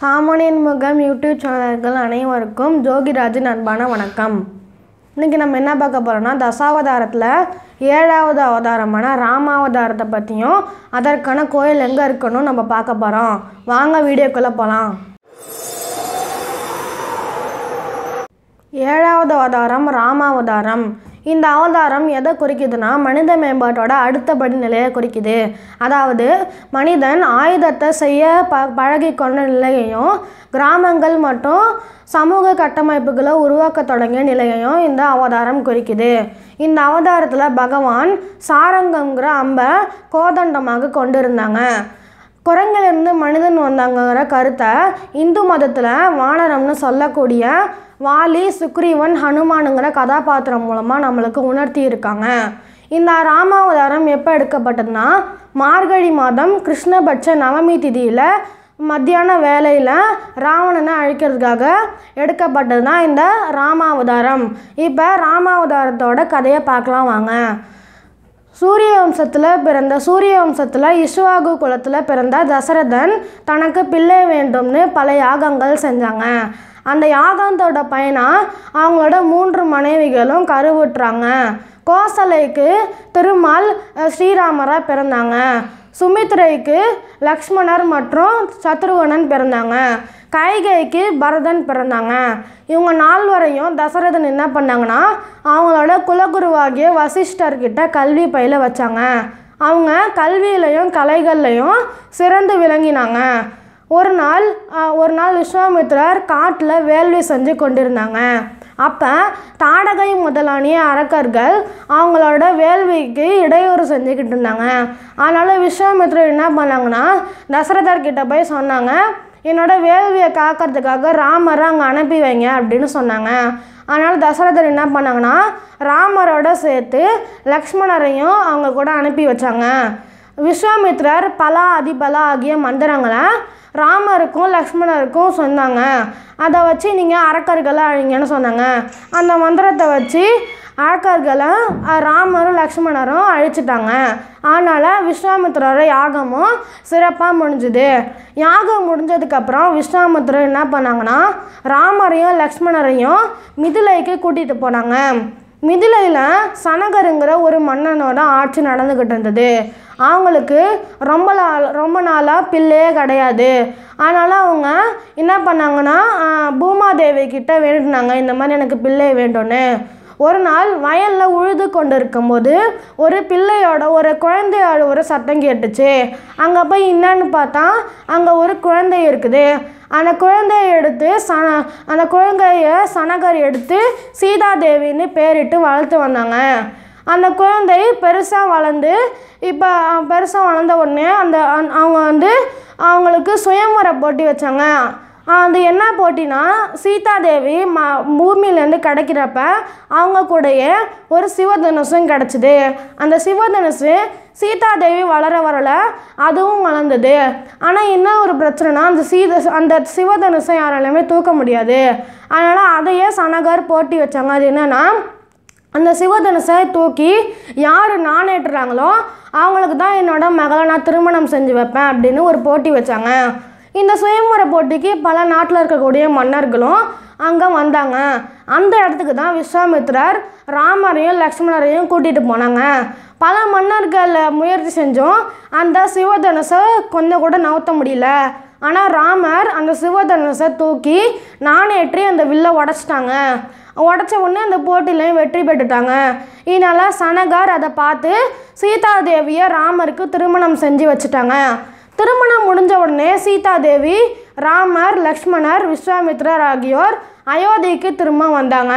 சாமானியன் முகம் யூடியூப் சேனல்கள் அனைவருக்கும் ஜோகிராஜன் அன்பான வணக்கம் இன்றைக்கி நம்ம என்ன பார்க்க போகிறோம்னா தசாவதாரத்தில் ஏழாவது அவதாரமான ராமாவதாரத்தை பற்றியும் அதற்கான கோயில் எங்கே இருக்கணும் நம்ம பார்க்க போகிறோம் வாங்க வீடியோக்குள்ளே போகலாம் ஏழாவது அவதாரம் ராமாவதாரம் இந்த அவதாரம் எதை குறிக்குதுன்னா மனித மேம்பாட்டோட அடுத்தபடி நிலையை குறிக்குது அதாவது மனிதன் ஆயுதத்தை செய்ய ப பழகி கொண்ட நிலையையும் கிராமங்கள் மற்றும் சமூக கட்டமைப்புகளை உருவாக்க தொடங்கிய நிலையையும் இந்த அவதாரம் குறிக்குது இந்த அவதாரத்தில் பகவான் சாரங்கங்கிற அம்பை கோதண்டமாக கொண்டிருந்தாங்க குரங்கிலிருந்து மனிதன் வந்தாங்கிற கருத்தை இந்து மதத்தில் வானரம்னு சொல்லக்கூடிய வாலி சுக்ரீவன் ஹனுமானுங்கிற கதாபாத்திரம் மூலமாக நம்மளுக்கு உணர்த்தி இருக்காங்க இந்த ராமாவதாரம் எப்போ எடுக்கப்பட்டதுன்னா மார்கழி மாதம் கிருஷ்ணபட்ச நவமி திதியில் மத்தியான வேலையில் ராவணனை அழிக்கிறதுக்காக எடுக்கப்பட்டது தான் இந்த ராமாவதாரம் இப்போ ராமாவதாரத்தோட கதையை பார்க்கலாம் வாங்க சூரிய வம்சத்தில் பிறந்த சூரிய வம்சத்தில் இஷ்வாகு குலத்தில் பிறந்த தசரதன் தனக்கு பிள்ளை வேண்டும்னு பல யாகங்கள் செஞ்சாங்க அந்த யாகாந்தோட பயனாக அவங்களோட மூன்று மனைவிகளும் கருவுற்றாங்க கோசலைக்கு திருமால் ஸ்ரீராமராக பிறந்தாங்க சுமித்ரைக்கு லக்ஷ்மணர் மற்றும் சத்ருகணன் பிறந்தாங்க கைகைக்கு பரதன் பிறந்தாங்க இவங்க வரையும் தசரதன் என்ன பண்ணாங்கன்னா அவங்களோட குலகுருவாகிய வசிஷ்டர்கிட்ட கல்வி பயில வச்சாங்க அவங்க கல்வியிலையும் கலைகள்லையும் சிறந்து விளங்கினாங்க ஒரு நாள் ஒரு நாள் விஸ்வாமித்ரர் காட்டில் வேள்வி செஞ்சு கொண்டிருந்தாங்க அப்போ தாடகை முதலானிய அரக்கர்கள் அவங்களோட வேள்விக்கு இடையூறு செஞ்சுக்கிட்டு இருந்தாங்க அதனால் விஸ்வாமித்ரர் என்ன பண்ணாங்கன்னா தசரதர்கிட்ட போய் சொன்னாங்க என்னோடய வேள்வியை காக்கிறதுக்காக ராமரை அங்கே அனுப்பி வைங்க அப்படின்னு சொன்னாங்க அதனால் தசரதர் என்ன பண்ணாங்கன்னா ராமரோட சேர்த்து லக்ஷ்மணரையும் அவங்க கூட அனுப்பி வச்சாங்க விஸ்வாமித்ரர் பலா அதிபலா ஆகிய மந்திரங்களை ராமருக்கும் லக்ஷ்மணருக்கும் சொன்னாங்க அதை வச்சு நீங்கள் அரக்கர்களை அழிங்கன்னு சொன்னாங்க அந்த மந்திரத்தை வச்சு ஆக்கார்களை ராமரும் லக்ஷ்மணரும் அழிச்சிட்டாங்க அதனால் விஸ்வாமித்திரோட யாகமும் சிறப்பாக முடிஞ்சுது யாகம் முடிஞ்சதுக்கப்புறம் விஸ்வாமித்திரர் என்ன பண்ணாங்கன்னா ராமரையும் லக்ஷ்மணரையும் மிதிலைக்கு கூட்டிகிட்டு போனாங்க மிதிலையில் சனகருங்கிற ஒரு மன்னனோட ஆட்சி நடந்துக்கிட்டு இருந்தது அவங்களுக்கு ரொம்ப நாள் ரொம்ப நாளாக பிள்ளையே கிடையாது அதனால் அவங்க என்ன பண்ணாங்கன்னா பூமாதேவி கிட்ட வேண்டினாங்க இந்த மாதிரி எனக்கு பிள்ளை வேண்டும்னு ஒரு நாள் வயலில் உழுது கொண்டு இருக்கும்போது ஒரு பிள்ளையோட ஒரு குழந்தையோட ஒரு சத்தம் கேட்டுச்சு அங்கே போய் என்னன்னு பார்த்தா அங்கே ஒரு குழந்தை இருக்குது அந்த குழந்தையை எடுத்து சன அந்த குழந்தைய சனகர் எடுத்து சீதாதேவின்னு பேரிட்டு வளர்த்து வந்தாங்க அந்த குழந்தை பெருசாக வளர்ந்து இப்போ பெருசாக வளர்ந்த உடனே அந்த அவங்க வந்து அவங்களுக்கு சுயம்வர போட்டி வச்சாங்க அது என்ன போட்டினா சீதாதேவி மா பூமியிலேருந்து கிடைக்கிறப்ப அவங்க கூடயே ஒரு சிவதனுசும் கிடச்சிது அந்த சிவதனுசு சீதாதேவி வளர வரல அதுவும் வளர்ந்தது ஆனால் என்ன ஒரு பிரச்சனைனா அந்த சீத அந்த சிவதனுசை யாராலையுமே தூக்க முடியாது அதனால் அதையே சனகர் போட்டி வச்சாங்க அது என்னென்னா அந்த சிவதனுசை தூக்கி யார் நாணேட்டுறாங்களோ அவங்களுக்கு தான் என்னோட மகளை நான் திருமணம் செஞ்சு வைப்பேன் அப்படின்னு ஒரு போட்டி வச்சாங்க இந்த சுயம்பர போட்டிக்கு பல நாட்டில் இருக்கக்கூடிய மன்னர்களும் அங்கே வந்தாங்க அந்த இடத்துக்கு தான் விஸ்வாமித்ரர் ராமரையும் லக்ஷ்மணரையும் கூட்டிகிட்டு போனாங்க பல மன்னர்கள் முயற்சி செஞ்சோம் அந்த சிவதனுசை கொஞ்சம் கூட நவுத்த முடியல ஆனால் ராமர் அந்த சிவதனுசை தூக்கி நாணேற்றி அந்த வில்லை உடச்சிட்டாங்க உடச்ச உடனே அந்த போட்டிலையும் வெற்றி பெற்றுட்டாங்க இதனால் சனகர் அதை பார்த்து சீதாதேவியை ராமருக்கு திருமணம் செஞ்சு வச்சுட்டாங்க திருமணம் முடிஞ்ச உடனே சீதா தேவி ராமர் லக்ஷ்மணர் விஸ்வாமித்ரர் ஆகியோர் அயோத்திக்கு திரும்ப வந்தாங்க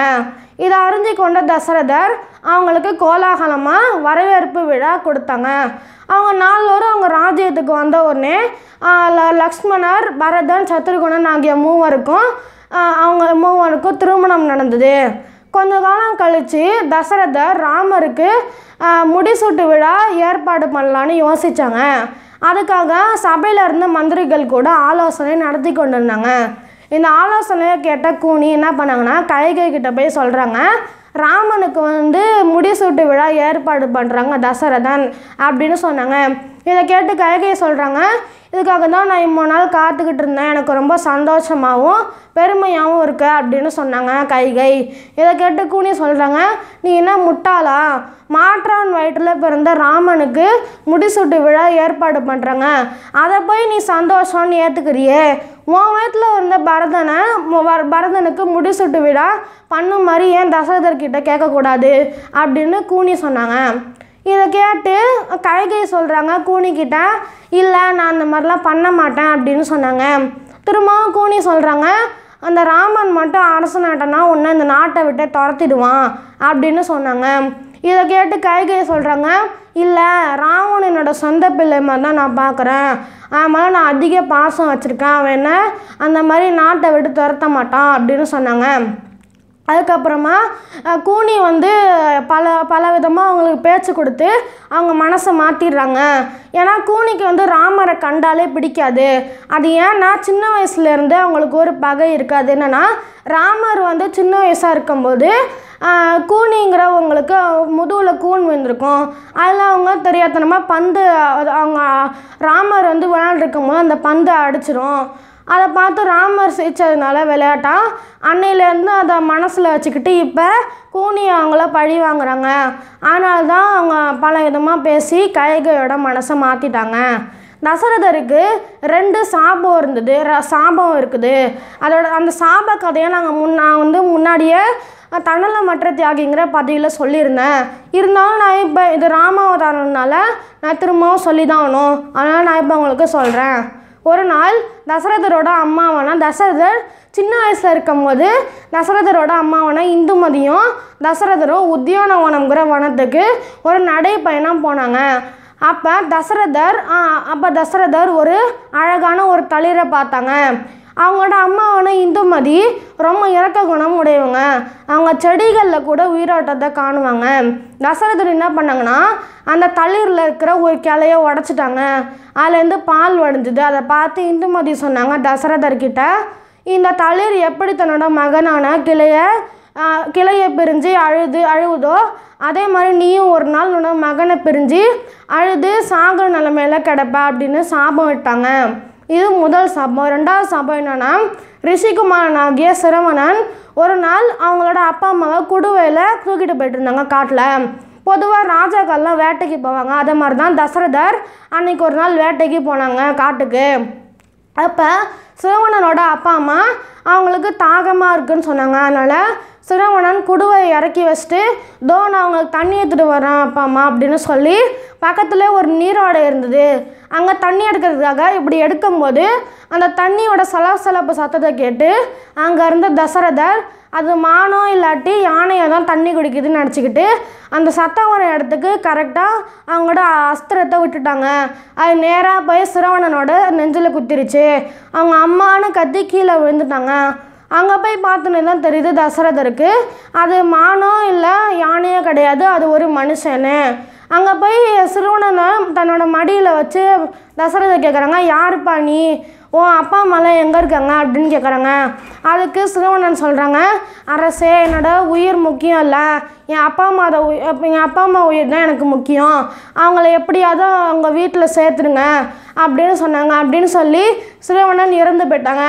இதை அறிஞ்சு கொண்ட தசரதர் அவங்களுக்கு கோலாகலமாக வரவேற்பு விழா கொடுத்தாங்க அவங்க நாலோரும் அவங்க ராஜ்யத்துக்கு வந்த உடனே லக்ஷ்மணர் பரதன் சத்ருகுணன் ஆகிய மூவருக்கும் அவங்க மூவருக்கும் திருமணம் நடந்தது கொஞ்ச காலம் கழித்து தசரதர் ராமருக்கு முடிசூட்டு விழா ஏற்பாடு பண்ணலான்னு யோசித்தாங்க அதுக்காக சபையில் இருந்த மந்திரிகள் கூட ஆலோசனை நடத்தி கொண்டிருந்தாங்க இந்த ஆலோசனையை கேட்ட கூனி என்ன பண்ணாங்கன்னா கைகை கிட்ட போய் சொல்கிறாங்க ராமனுக்கு வந்து முடிசூட்டு விழா ஏற்பாடு பண்ணுறாங்க தசரதன் அப்படின்னு சொன்னாங்க இதை கேட்டு கைகை சொல்கிறாங்க இதுக்காக தான் நான் இம்மோ நாள் காத்துக்கிட்டு இருந்தேன் எனக்கு ரொம்ப சந்தோஷமாகவும் பெருமையாகவும் இருக்க அப்படின்னு சொன்னாங்க கைகை இதை கேட்டு கூனி சொல்கிறாங்க நீ என்ன முட்டாளா மாற்றான் வயிற்றில் பிறந்த ராமனுக்கு முடிசூட்டு விழா ஏற்பாடு பண்ணுறாங்க அதை போய் நீ சந்தோஷம்னு ஏற்றுக்கிறியே உன் வயத்தில் இருந்த பரதனை பரதனுக்கு முடிசூட்டு விழா பண்ணும் மாதிரி ஏன் தசரதர்கிட்ட கேட்கக்கூடாது அப்படின்னு கூனி சொன்னாங்க இதை கேட்டு கழகை சொல்கிறாங்க கூனிக்கிட்ட இல்லை நான் அந்த மாதிரிலாம் பண்ண மாட்டேன் அப்படின்னு சொன்னாங்க திரும்பவும் கூனி சொல்கிறாங்க அந்த ராமன் மட்டும் அரசு நாட்டனா ஒன்று இந்த நாட்டை விட்டு துரத்திடுவான் அப்படின்னு சொன்னாங்க இதை கேட்டு கைகை சொல்கிறாங்க இல்லை ராமன் என்னோட சொந்த பிள்ளை மாதிரி தான் நான் பார்க்குறேன் அதனால் நான் அதிக பாசம் வச்சுருக்கேன் அவன் என்ன அந்த மாதிரி நாட்டை விட்டு துரத்த மாட்டான் அப்படின்னு சொன்னாங்க அதுக்கப்புறமா கூனி வந்து பல பல விதமாக அவங்களுக்கு பேச்சு கொடுத்து அவங்க மனசை மாற்றிடுறாங்க ஏன்னா கூனிக்கு வந்து ராமரை கண்டாலே பிடிக்காது அது ஏன்னா சின்ன வயசுலேருந்து அவங்களுக்கு ஒரு பகை இருக்காது என்னென்னா ராமர் வந்து சின்ன வயசாக இருக்கும்போது கூனிங்கிறவங்களுக்கு முதுகில் கூன் விழுந்திருக்கும் அதில் அவங்க தெரியாதனமாக பந்து அவங்க ராமர் வந்து விளாண்டுருக்கும் போது அந்த பந்து அடிச்சிரும் அதை பார்த்து ராமர் சிரித்ததுனால விளையாட்டான் அன்னையிலேருந்து அதை மனசில் வச்சுக்கிட்டு இப்போ கூனி அவங்கள பழி வாங்குறாங்க அதனால தான் அவங்க பல விதமாக பேசி கைகையோட மனசை மாற்றிட்டாங்க தசரதருக்கு ரெண்டு சாபம் இருந்தது ர சாபம் இருக்குது அதோட அந்த சாப கதையை நாங்கள் முன் நான் வந்து முன்னாடியே மற்ற தியாகிங்கிற பதவியில் சொல்லியிருந்தேன் இருந்தாலும் நான் இப்போ இது ராமாவதாரம்னால நான் திரும்பவும் சொல்லி தான் ஆகணும் அதனால் நான் இப்போ உங்களுக்கு சொல்கிறேன் ஒரு நாள் தசரதரோட அம்மாவனா தசரதர் சின்ன வயசில் இருக்கும் போது தசரதரோட அம்மாவனா இந்துமதியும் தசரதரும் உத்தியானவனம்ங்கிற வனத்துக்கு ஒரு நடைப்பயணம் போனாங்க அப்போ தசரதர் அப்போ தசரதர் ஒரு அழகான ஒரு தளிரை பார்த்தாங்க அவங்களோட அம்மாவான இந்துமதி ரொம்ப இறக்க குணம் உடையவங்க அவங்க செடிகளில் கூட உயிரோட்டத்தை காணுவாங்க தசரதர் என்ன பண்ணாங்கன்னா அந்த தளிரில் இருக்கிற ஒரு கிளையை உடச்சிட்டாங்க அதுலேருந்து பால் வடிஞ்சுது அதை பார்த்து இந்துமதி சொன்னாங்க தசரதர்கிட்ட இந்த தளிர் எப்படி தன்னோட மகனான கிளையை கிளையை பிரிஞ்சு அழுது அழுவுதோ அதே மாதிரி நீயும் ஒரு நாள் உன்னோட மகனை பிரிஞ்சு அழுது சாகுற நிலமையில கிடப்ப அப்படின்னு சாபம் விட்டாங்க இது முதல் சாபம் ரெண்டாவது சாபம் என்னென்னா ரிஷிகுமாரன் ஆகிய சிரவணன் ஒரு நாள் அவங்களோட அப்பா அம்மாவை குடுவையில் தூக்கிட்டு போயிட்டு இருந்தாங்க காட்டில் பொதுவாக ராஜாக்கள்லாம் வேட்டைக்கு போவாங்க அதே மாதிரி தான் தசரதர் அன்னைக்கு ஒரு நாள் வேட்டைக்கு போனாங்க காட்டுக்கு அப்போ சிரவணனோட அப்பா அம்மா அவங்களுக்கு தாகமாக இருக்குன்னு சொன்னாங்க அதனால் சிரவணன் குடுவை இறக்கி வச்சுட்டு தோ நான் அவங்களுக்கு தண்ணி எடுத்துகிட்டு வரேன் அப்பா அம்மா அப்படின்னு சொல்லி பக்கத்தில் ஒரு நீரோடை இருந்தது அங்கே தண்ணி எடுக்கிறதுக்காக இப்படி எடுக்கும்போது அந்த தண்ணியோட சலசலப்பு சத்தத்தை கேட்டு அங்கே இருந்த தசரதர் அது மானோ இல்லாட்டி யானையை தான் தண்ணி குடிக்குதுன்னு நினச்சிக்கிட்டு அந்த சத்தம் வர இடத்துக்கு கரெக்டாக அவங்களோட அஸ்திரத்தை விட்டுட்டாங்க அது நேராக போய் சிரவணனோட நெஞ்சில் குத்திருச்சு அவங்க அம்மானு கத்தி கீழே விழுந்துட்டாங்க அங்கே போய் பார்த்தோன்னே தான் தெரியுது தசரதருக்கு அது மானோ இல்லை யானையோ கிடையாது அது ஒரு மனுஷனு அங்கே போய் சிறுவனை தன்னோட மடியில் வச்சு தசரதை கேட்குறாங்க யாருப்பா நீ உன் அப்பா அம்மாலாம் எங்கே இருக்காங்க அப்படின்னு கேட்குறாங்க அதுக்கு சிறுவனன் சொல்கிறாங்க அரசே என்னோட உயிர் முக்கியம் இல்லை என் அப்பா அம்மா உயிர் என் அப்பா அம்மா உயிர் தான் எனக்கு முக்கியம் அவங்கள எப்படியாவது அவங்க வீட்டில் சேர்த்துருங்க அப்படின்னு சொன்னாங்க அப்படின்னு சொல்லி சிறுவனன் இறந்து போயிட்டாங்க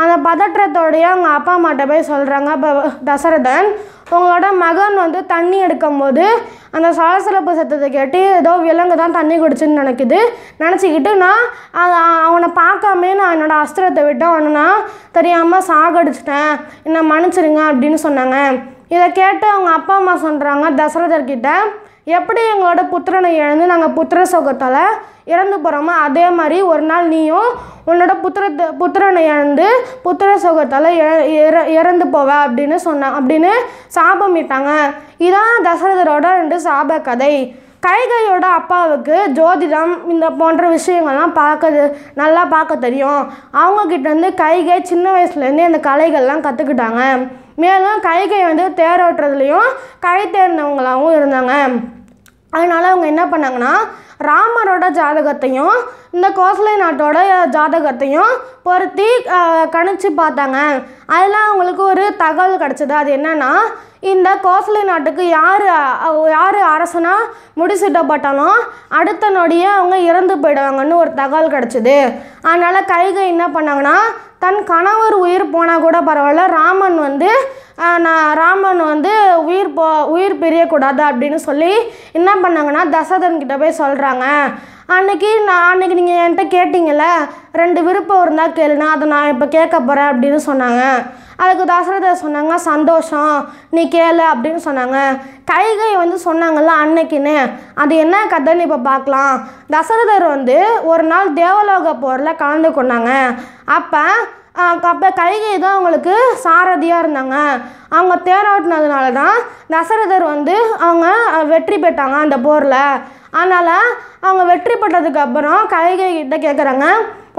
அந்த பதற்றத்தோடைய அவங்க அப்பா அம்மாட்ட போய் சொல்கிறாங்க இப்போ தசரதன் உங்களோட மகன் வந்து தண்ணி எடுக்கும்போது அந்த சாலசலப்பு சத்தத்தை கேட்டு ஏதோ விலங்கு தான் தண்ணி குடிச்சுன்னு நினைக்குது நினச்சிக்கிட்டு நான் அவனை பார்க்காம நான் என்னோடய அஸ்திரத்தை விட்டு நான் தெரியாமல் சாகடிச்சிட்டேன் என்னை மன்னிச்சிருங்க அப்படின்னு சொன்னாங்க இதை கேட்டு அவங்க அப்பா அம்மா சொல்கிறாங்க தசரதர்கிட்ட எப்படி எங்களோட புத்திரனை இழந்து நாங்கள் புத்திர சோகத்தால் இறந்து போகிறோமோ அதே மாதிரி ஒரு நாள் நீயும் உன்னோட புத்திரத்தை புத்திரனை இழந்து புத்திர சோகத்தால் இற இறந்து போவ அப்படின்னு சொன்னான் அப்படின்னு சாபமிட்டாங்க இதான் தசரதரோட ரெண்டு சாப கதை கைகையோட அப்பாவுக்கு ஜோதிடம் இந்த போன்ற விஷயங்கள்லாம் பார்க்க நல்லா பார்க்க தெரியும் அவங்கக்கிட்டேருந்து கைகை சின்ன வயசுலேருந்தே அந்த கலைகள்லாம் கற்றுக்கிட்டாங்க மேலும் கைகை வந்து தேரோட்டுறதுலையும் கை தேர்ந்தவங்களாகவும் இருந்தாங்க அதனால் அவங்க என்ன பண்ணாங்கன்னா ராமரோட ஜாதகத்தையும் இந்த கோசலை நாட்டோட ஜாதகத்தையும் பொருத்தி கணிச்சு பார்த்தாங்க அதில் அவங்களுக்கு ஒரு தகவல் கிடச்சிது அது என்னென்னா இந்த கோசலை நாட்டுக்கு யார் யார் அரசனாக முடிசிட்டப்பட்டாலும் அடுத்த நொடியே அவங்க இறந்து போயிடுவாங்கன்னு ஒரு தகவல் கிடச்சிது அதனால் கைகை என்ன பண்ணாங்கன்னா தன் கணவர் உயிர் போனால் கூட பரவாயில்ல ராமன் வந்து நான் ராமன் வந்து உயிர் போ உயிர் பிரியக்கூடாது அப்படின்னு சொல்லி என்ன பண்ணாங்கன்னா தசரதன்கிட்ட போய் சொல்கிறாங்க அன்னைக்கு நான் அன்னைக்கு நீங்கள் என்கிட்ட கேட்டிங்கள ரெண்டு விருப்பம் இருந்தால் கேளுனா அதை நான் இப்போ கேட்க போகிறேன் அப்படின்னு சொன்னாங்க அதுக்கு தசரதர் சொன்னாங்க சந்தோஷம் நீ கேளு அப்படின்னு சொன்னாங்க கைகை வந்து சொன்னாங்கல்ல அன்னைக்குன்னு அது என்ன கதைன்னு இப்போ பார்க்கலாம் தசரதர் வந்து ஒரு நாள் தேவலோக போரில் கலந்து கொண்டாங்க அப்போ அப்போ கைகை தான் அவங்களுக்கு சாரதியாக இருந்தாங்க அவங்க தேராட்டினதுனால தான் தசரதர் வந்து அவங்க வெற்றி பெற்றாங்க அந்த போரில் அதனால் அவங்க வெற்றி பெற்றதுக்கு அப்புறம் கைகை கிட்ட கேட்குறாங்க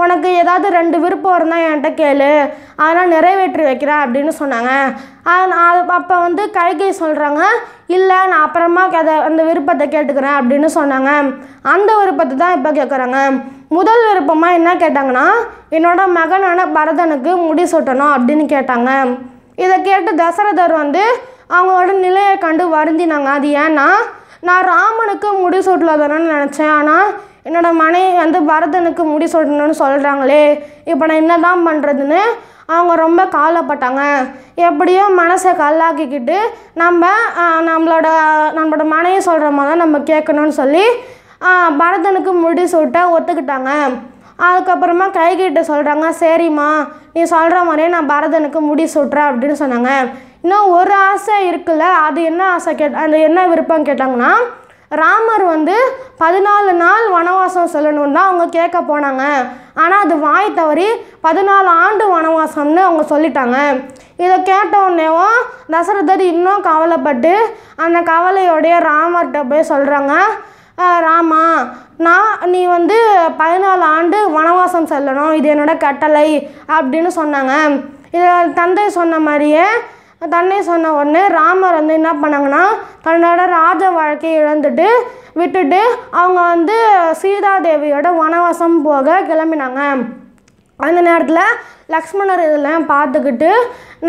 உனக்கு ஏதாவது ரெண்டு விருப்பம் இருந்தால் என்கிட்ட கேளு அதெல்லாம் நிறைவேற்றி வைக்கிறேன் அப்படின்னு சொன்னாங்க அது அப்போ வந்து கைகை சொல்கிறாங்க இல்லை நான் அப்புறமா அதை அந்த விருப்பத்தை கேட்டுக்கிறேன் அப்படின்னு சொன்னாங்க அந்த விருப்பத்தை தான் இப்போ கேட்குறாங்க முதல் விருப்பமாக என்ன கேட்டாங்கன்னா என்னோட மகனான பரதனுக்கு முடி சுட்டணும் அப்படின்னு கேட்டாங்க இதை கேட்டு தசரதர் வந்து அவங்களோட நிலையை கண்டு வருந்தினாங்க அது ஏன்னா நான் ராமனுக்கு முடி சுட்டலாதானு நினச்சேன் ஆனால் என்னோடய மனைவி வந்து பரதனுக்கு முடி சுட்டணும்னு சொல்கிறாங்களே இப்போ நான் என்ன தான் பண்ணுறதுன்னு அவங்க ரொம்ப காலப்பட்டாங்க எப்படியோ மனசை கல்லாக்கிக்கிட்டு நம்ம நம்மளோட நம்மளோட மனைவி சொல்கிற மாதிரி தான் நம்ம கேட்கணும்னு சொல்லி பரதனுக்கு முடி சூட்ட ஒத்துக்கிட்டாங்க அதுக்கப்புறமா கைகிட்ட சொல்கிறாங்க சரிம்மா நீ சொல்கிற மாதிரியே நான் பரதனுக்கு முடி சுட்டுறேன் அப்படின்னு சொன்னாங்க இன்னும் ஒரு ஆசை இருக்குல்ல அது என்ன ஆசை கேட் அந்த என்ன விருப்பம் கேட்டாங்கன்னா ராமர் வந்து பதினாலு நாள் வனவாசம் சொல்லணும்னு தான் அவங்க கேட்க போனாங்க ஆனால் அது வாய் தவறி பதினாலு ஆண்டு வனவாசம்னு அவங்க சொல்லிட்டாங்க இதை கேட்ட உடனேவும் தசரதர் இன்னும் கவலைப்பட்டு அந்த கவலையோடைய ராமர்கிட்ட போய் சொல்கிறாங்க ராமா நான் நீ வந்து பதினாலு ஆண்டு வனவாசம் செல்லணும் இது என்னோடய கட்டளை அப்படின்னு சொன்னாங்க இது தந்தை சொன்ன மாதிரியே தன்னை சொன்ன உடனே ராமர் வந்து என்ன பண்ணாங்கன்னா தன்னோட ராஜ வாழ்க்கையை இழந்துட்டு விட்டுட்டு அவங்க வந்து சீதாதேவியோட வனவாசம் போக கிளம்பினாங்க அந்த நேரத்தில் லக்ஷ்மணர் இதெல்லாம் பார்த்துக்கிட்டு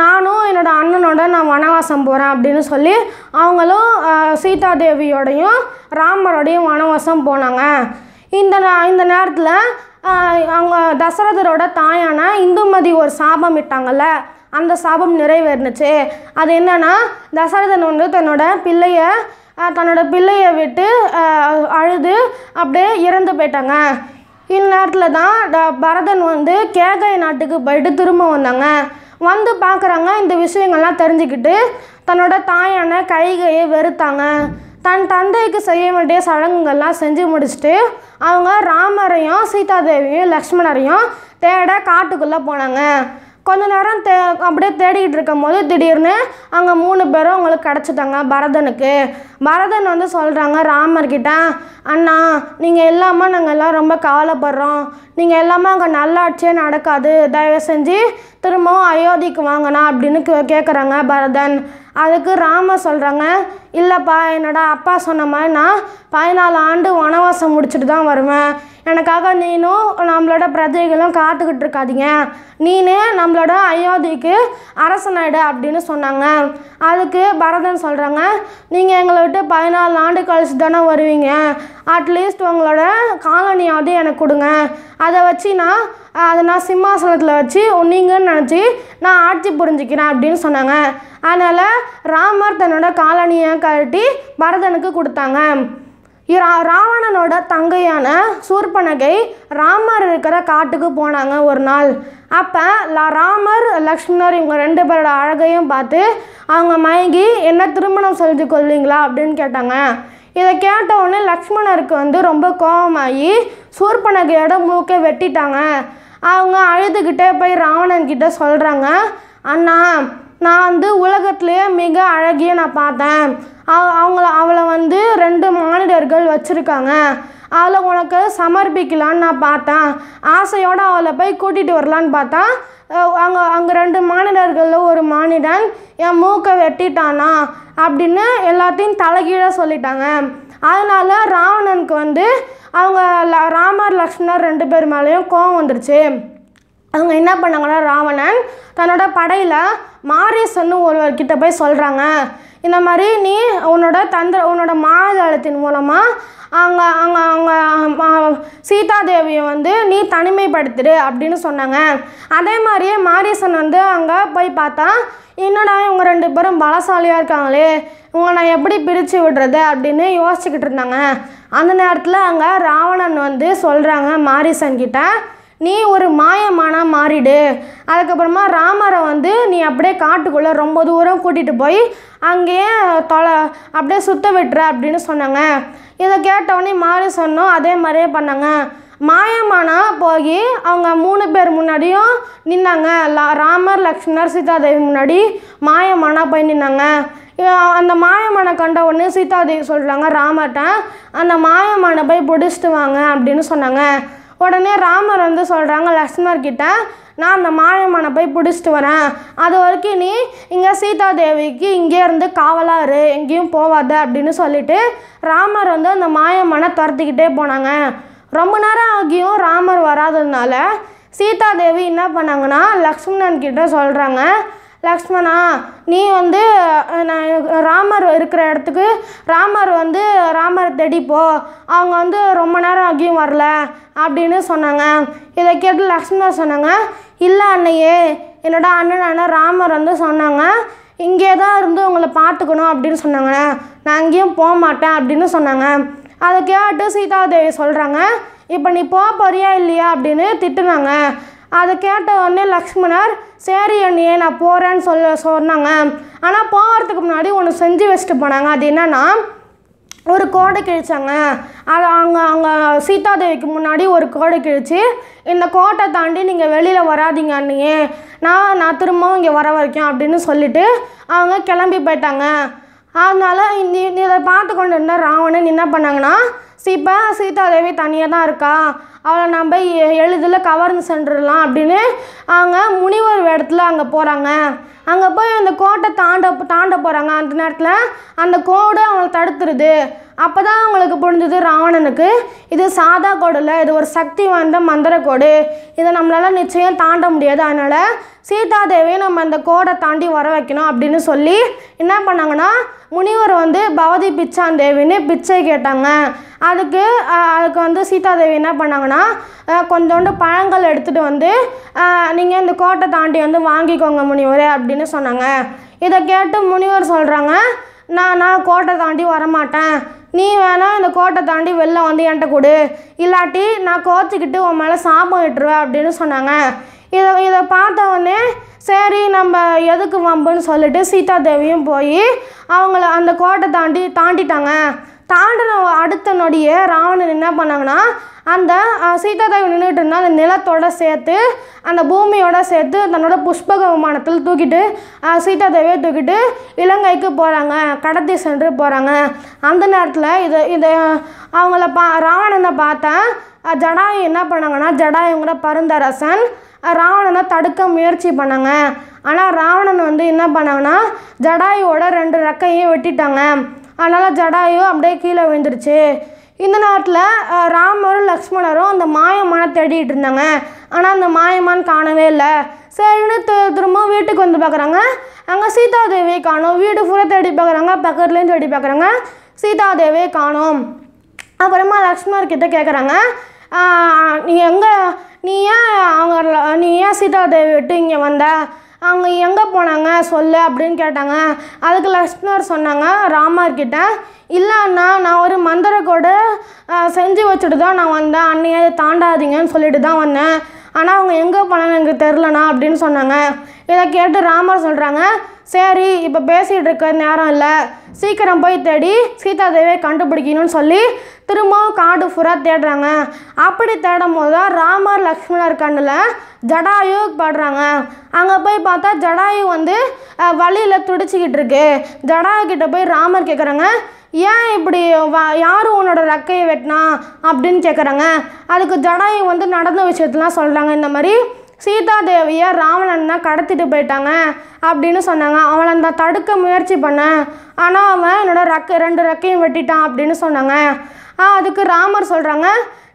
நானும் என்னோடய அண்ணனோட நான் வனவாசம் போகிறேன் அப்படின்னு சொல்லி அவங்களும் சீதாதேவியோடையும் ராமரோடையும் வனவாசம் போனாங்க இந்த இந்த நேரத்தில் அவங்க தசரதரோட தாயான இந்துமதி ஒரு சாபம் இட்டாங்கல்ல அந்த சாபம் நிறைவேறினுச்சு அது என்னென்னா தசரதன் வந்து தன்னோட பிள்ளைய தன்னோட பிள்ளையை விட்டு அழுது அப்படியே இறந்து போயிட்டாங்க இந்நேரத்தில் தான் பரதன் வந்து கேகை நாட்டுக்கு போயிட்டு திரும்ப வந்தாங்க வந்து பார்க்குறாங்க இந்த விஷயங்கள்லாம் தெரிஞ்சுக்கிட்டு தன்னோட தாயான கைகையை வெறுத்தாங்க தன் தந்தைக்கு செய்ய வேண்டிய சடங்குகள்லாம் செஞ்சு முடிச்சுட்டு அவங்க ராமரையும் சீதாதேவியும் லக்ஷ்மணரையும் தேட காட்டுக்குள்ளே போனாங்க கொஞ்ச நேரம் தே அப்படியே தேடிக்கிட்டு இருக்கும் போது திடீர்னு அங்கே மூணு பேரும் அவங்களுக்கு கிடச்சிட்டாங்க பரதனுக்கு பரதன் வந்து சொல்கிறாங்க ராமர்கிட்ட அண்ணா நீங்கள் எல்லாமே நாங்கள் எல்லாம் ரொம்ப கவலைப்படுறோம் நீங்கள் எல்லாமே அங்கே நல்லாட்சியே நடக்காது தயவு செஞ்சு திரும்பவும் அயோத்திக்கு வாங்கண்ணா அப்படின்னு கே கேட்குறாங்க பரதன் அதுக்கு ராம சொல்கிறாங்க இல்லைப்பா என்னோட அப்பா சொன்ன மாதிரி நான் பதினாலு ஆண்டு வனவாசம் முடிச்சுட்டு தான் வருவேன் எனக்காக நீனும் நம்மளோட பிரஜைகளும் காத்துக்கிட்டு இருக்காதீங்க நீனே நம்மளோட அயோத்திக்கு அரசனாயிடு அப்படின்னு சொன்னாங்க அதுக்கு பரதன் சொல்கிறாங்க நீங்கள் எங்களை விட்டு பதினாலு ஆண்டு கழிச்சு தானே வருவீங்க அட்லீஸ்ட் உங்களோட காலனியாவது எனக்கு கொடுங்க அதை வச்சு நான் அதை நான் சிம்மாசனத்தில் வச்சு நீங்கன்னு நினச்சி நான் ஆட்சி புரிஞ்சுக்கிறேன் அப்படின்னு சொன்னாங்க அதனால் ராமர் தன்னோட காலனியை கழட்டி பரதனுக்கு கொடுத்தாங்க ராவணனோட தங்கையான சூர்பனகை ராமர் இருக்கிற காட்டுக்கு போனாங்க ஒரு நாள் அப்போ ராமர் லக்ஷ்மணர் இவங்க ரெண்டு பேரோட அழகையும் பார்த்து அவங்க மயங்கி என்ன திருமணம் செஞ்சு கொள்வீங்களா அப்படின்னு கேட்டாங்க இதை கேட்டவுடனே லக்ஷ்மணருக்கு வந்து ரொம்ப கோபமாகி சூர்பனகையோட மூக்கை வெட்டிட்டாங்க அவங்க அழுதுகிட்டே போய் ராவணன் கிட்ட சொல்கிறாங்க அண்ணா நான் வந்து உலகத்துலேயே மிக அழகிய நான் பார்த்தேன் அவ அவங்கள அவளை வந்து ரெண்டு மானிடர்கள் வச்சுருக்காங்க அதில் உனக்கு சமர்ப்பிக்கலான்னு நான் பார்த்தேன் ஆசையோடு அவளை போய் கூட்டிகிட்டு வரலான்னு பார்த்தா அங்கே அங்கே ரெண்டு மானிடர்களில் ஒரு மானிடன் என் மூக்கை வெட்டிட்டானா அப்படின்னு எல்லாத்தையும் தலைகீழாக சொல்லிட்டாங்க அதனால் ராவணனுக்கு வந்து அவங்க ராமர் லக்ஷ்மணர் ரெண்டு பேர் மேலேயும் கோவம் வந்துருச்சு அவங்க என்ன பண்ணாங்கன்னா ராவணன் தன்னோட படையில் மாரியஸ்ன்னு ஒருவர்கிட்ட போய் சொல்கிறாங்க இந்த மாதிரி நீ உன்னோட தந்திர உன்னோட மாதளத்தின் மூலமாக அவங்க அவங்க அவங்க சீதாதேவியை வந்து நீ தனிமைப்படுத்துடு அப்படின்னு சொன்னாங்க அதே மாதிரியே மாரியசன் வந்து அங்கே போய் பார்த்தா என்னடா இவங்க ரெண்டு பேரும் பலசாலியாக இருக்காங்களே இவங்க நான் எப்படி பிரித்து விடுறது அப்படின்னு யோசிச்சுக்கிட்டு இருந்தாங்க அந்த நேரத்தில் அங்கே ராவணன் வந்து சொல்கிறாங்க மாரிசன் கிட்டே நீ ஒரு மாயமானா மாறிடு அதுக்கப்புறமா ராமரை வந்து நீ அப்படியே காட்டுக்குள்ளே ரொம்ப தூரம் கூட்டிகிட்டு போய் அங்கேயே தொலை அப்படியே சுத்த விட்டுற அப்படின்னு சொன்னாங்க இதை கேட்டவொடனே மாறி சொன்னோம் அதே மாதிரியே பண்ணாங்க மாயமானா போய் அவங்க மூணு பேர் முன்னாடியும் நின்னாங்க ராமர் லக்ஷ்மணர் சீதாதேவி முன்னாடி மாயமானா போய் நின்னாங்க அந்த மாயமானை கண்ட உடனே சீதாதேவி சொல்கிறாங்க ராமர்கிட்ட அந்த மாயமானை போய் பிடிச்சிட்டு வாங்க அப்படின்னு சொன்னாங்க உடனே ராமர் வந்து சொல்கிறாங்க லக்ஷ்மர்கிட்ட நான் அந்த மாயமானை போய் பிடிச்சிட்டு வரேன் அது வரைக்கும் நீ இங்கே சீதா தேவிக்கு இங்கே இருந்து காவலாக இரு எங்கேயும் போவாத அப்படின்னு சொல்லிட்டு ராமர் வந்து அந்த மாயமானை துரத்துக்கிட்டே போனாங்க ரொம்ப நேரம் ஆகியும் ராமர் வராததுனால சீதா தேவி என்ன பண்ணாங்கன்னா லக்ஷ்மணன் கிட்ட சொல்கிறாங்க லக்ஷ்மணா நீ வந்து நான் ராமர் இருக்கிற இடத்துக்கு ராமர் வந்து ராமர் தேடிப்போ அவங்க வந்து ரொம்ப நேரம் அங்கேயும் வரல அப்படின்னு சொன்னாங்க இதை கேட்டு லக்ஷ்மணர் சொன்னாங்க இல்லை அண்ணையே என்னோட அண்ணன் அண்ணன் ராமர் வந்து சொன்னாங்க இங்கே தான் இருந்து உங்களை பார்த்துக்கணும் அப்படின்னு சொன்னாங்க நான் அங்கேயும் போக மாட்டேன் அப்படின்னு சொன்னாங்க அதை கேட்டு சீதாதேவி சொல்கிறாங்க இப்போ நீ போக போறியா இல்லையா அப்படின்னு திட்டுனாங்க அதை கேட்ட உடனே லக்ஷ்மணர் சரி அண்ணியே நான் போகிறேன்னு சொல்ல சொன்னாங்க ஆனால் போகிறதுக்கு முன்னாடி ஒன்று செஞ்சு வச்சுட்டு போனாங்க அது என்னென்னா ஒரு கோடை கிழிச்சாங்க அது அங்கே அங்கே சீதாதேவிக்கு முன்னாடி ஒரு கோடை கிழிச்சு இந்த கோட்டை தாண்டி நீங்கள் வெளியில் வராதிங்க அண்ணியே நான் நான் திரும்பவும் இங்கே வர வரைக்கும் அப்படின்னு சொல்லிவிட்டு அவங்க கிளம்பி போயிட்டாங்க அதனால் இந்த இதை பார்த்து கொண்டு இருந்த ராவணன் என்ன பண்ணாங்கன்னா இப்போ சீதாதேவி தனியாக தான் இருக்கா அவளை நம்ம எளிதில் கவர்ந்து சென்றுடலாம் அப்படின்னு அவங்க முனிவர் இடத்துல அங்கே போகிறாங்க அங்கே போய் அந்த கோட்டை தாண்ட தாண்ட போகிறாங்க அந்த நேரத்தில் அந்த கோடு அவங்களை தடுத்துருது அப்போ தான் அவங்களுக்கு புரிஞ்சுது ராவணனுக்கு இது சாதா கோடு இல்லை இது ஒரு சக்தி வாய்ந்த மந்திர கோடு இதை நம்மளால் நிச்சயம் தாண்ட முடியாது அதனால் சீதாதேவியும் நம்ம அந்த கோடை தாண்டி வர வைக்கணும் அப்படின்னு சொல்லி என்ன பண்ணாங்கன்னா முனிவர் வந்து பவதி பிச்சான் தேவின்னு பிச்சை கேட்டாங்க அதுக்கு அதுக்கு வந்து சீதாதேவி என்ன பண்ணாங்கன்னா கொஞ்சோண்டு பழங்கள் எடுத்துகிட்டு வந்து நீங்கள் இந்த கோட்டை தாண்டி வந்து வாங்கிக்கோங்க முனிவரே அப்படின்னு சொன்னாங்க இதை கேட்டு முனிவர் சொல்கிறாங்க நான் நான் கோட்டை தாண்டி வரமாட்டேன் நீ வேணால் இந்த கோட்டை தாண்டி வெளில வந்து என்கிட்ட கொடு இல்லாட்டி நான் கோச்சிக்கிட்டு உன் மேலே சாபம் விட்டுருவேன் அப்படின்னு சொன்னாங்க இதை இதை பார்த்தவொடனே சரி நம்ம எதுக்கு வம்புன்னு சொல்லிட்டு சீதா தேவியும் போய் அவங்கள அந்த கோட்டை தாண்டி தாண்டிட்டாங்க தாண்டின அடுத்த நொடியே ராவணன் என்ன பண்ணாங்கன்னா அந்த சீதாதேவி நின்றுட்டு இருந்தால் அந்த நிலத்தோட சேர்த்து அந்த பூமியோடு சேர்த்து தன்னோட புஷ்பக விமானத்தில் தூக்கிட்டு சீதாதேவியை தூக்கிட்டு இலங்கைக்கு போகிறாங்க கடத்தி சென்று போகிறாங்க அந்த நேரத்தில் இதை இதை அவங்கள பா ராவணனை பார்த்தேன் ஜடாயு என்ன பண்ணாங்கன்னா ஜடாயுங்கிற பருந்தரசன் ராவணனை தடுக்க முயற்சி பண்ணாங்க ஆனால் ராவணன் வந்து என்ன பண்ணாங்கன்னா ஜடாயுவோட ரெண்டு ரெக்கையும் வெட்டிட்டாங்க அதனால் ஜடாயு அப்படியே கீழே விழுந்துருச்சு இந்த நேரத்தில் ராமரும் லக்ஷ்மணரும் அந்த மாயமான தேடிட்டு இருந்தாங்க ஆனால் அந்த மாயமான் காணவே இல்லை சரின்னு திரும்பவும் வீட்டுக்கு வந்து பார்க்குறாங்க அங்கே சீதாதேவியை காணும் வீடு ஃபுல்லாக தேடி பார்க்குறாங்க பக்கத்துலேயும் தேடி பார்க்குறாங்க சீதாதேவியை காணும் அப்புறமா லக்ஷ்மர்கிட்ட கேட்குறாங்க நீ எங்கே நீ ஏன் அவங்க நீ ஏன் சீதா தேவி விட்டு இங்கே வந்த அவங்க எங்கே போனாங்க சொல்லு அப்படின்னு கேட்டாங்க அதுக்கு லக்ஷ்மணர் சொன்னாங்க ராமர்கிட்ட இல்லை அண்ணா நான் ஒரு மந்திரக்கோடு செஞ்சு வச்சுட்டு தான் நான் வந்தேன் அன்னையை தாண்டாதீங்கன்னு சொல்லிட்டு தான் வந்தேன் ஆனால் அவங்க எங்கே போனாங்க எனக்கு தெரிலண்ணா அப்படின்னு சொன்னாங்க இதை கேட்டு ராமர் சொல்கிறாங்க சரி இப்போ பேசிகிட்டு இருக்க நேரம் இல்லை சீக்கிரம் போய் தேடி சீதாதேவியை கண்டுபிடிக்கணும்னு சொல்லி திரும்பவும் காடு ஃபுரா தேடுறாங்க அப்படி தேடும் போது தான் ராமர் லக்ஷ்மணர் கண்ணில் ஜடாயு படுறாங்க அங்கே போய் பார்த்தா ஜடாயு வந்து வழியில் துடிச்சிக்கிட்டு இருக்கு ஜடாயு கிட்டே போய் ராமர் கேட்குறாங்க ஏன் இப்படி வா யார் உன்னோட ரக்கையை வெட்டினா அப்படின்னு கேட்குறாங்க அதுக்கு ஜடாயு வந்து நடந்த விஷயத்தெலாம் சொல்கிறாங்க இந்த மாதிரி சீதா தேவியை ராவணன் தான் கடத்திட்டு போயிட்டாங்க அப்படின்னு சொன்னாங்க அவளை தான் தடுக்க முயற்சி பண்ணேன் ஆனால் அவன் என்னோட ரெக்கை ரெண்டு ரக்கையும் வெட்டிட்டான் அப்படின்னு சொன்னாங்க அதுக்கு ராமர் சொல்கிறாங்க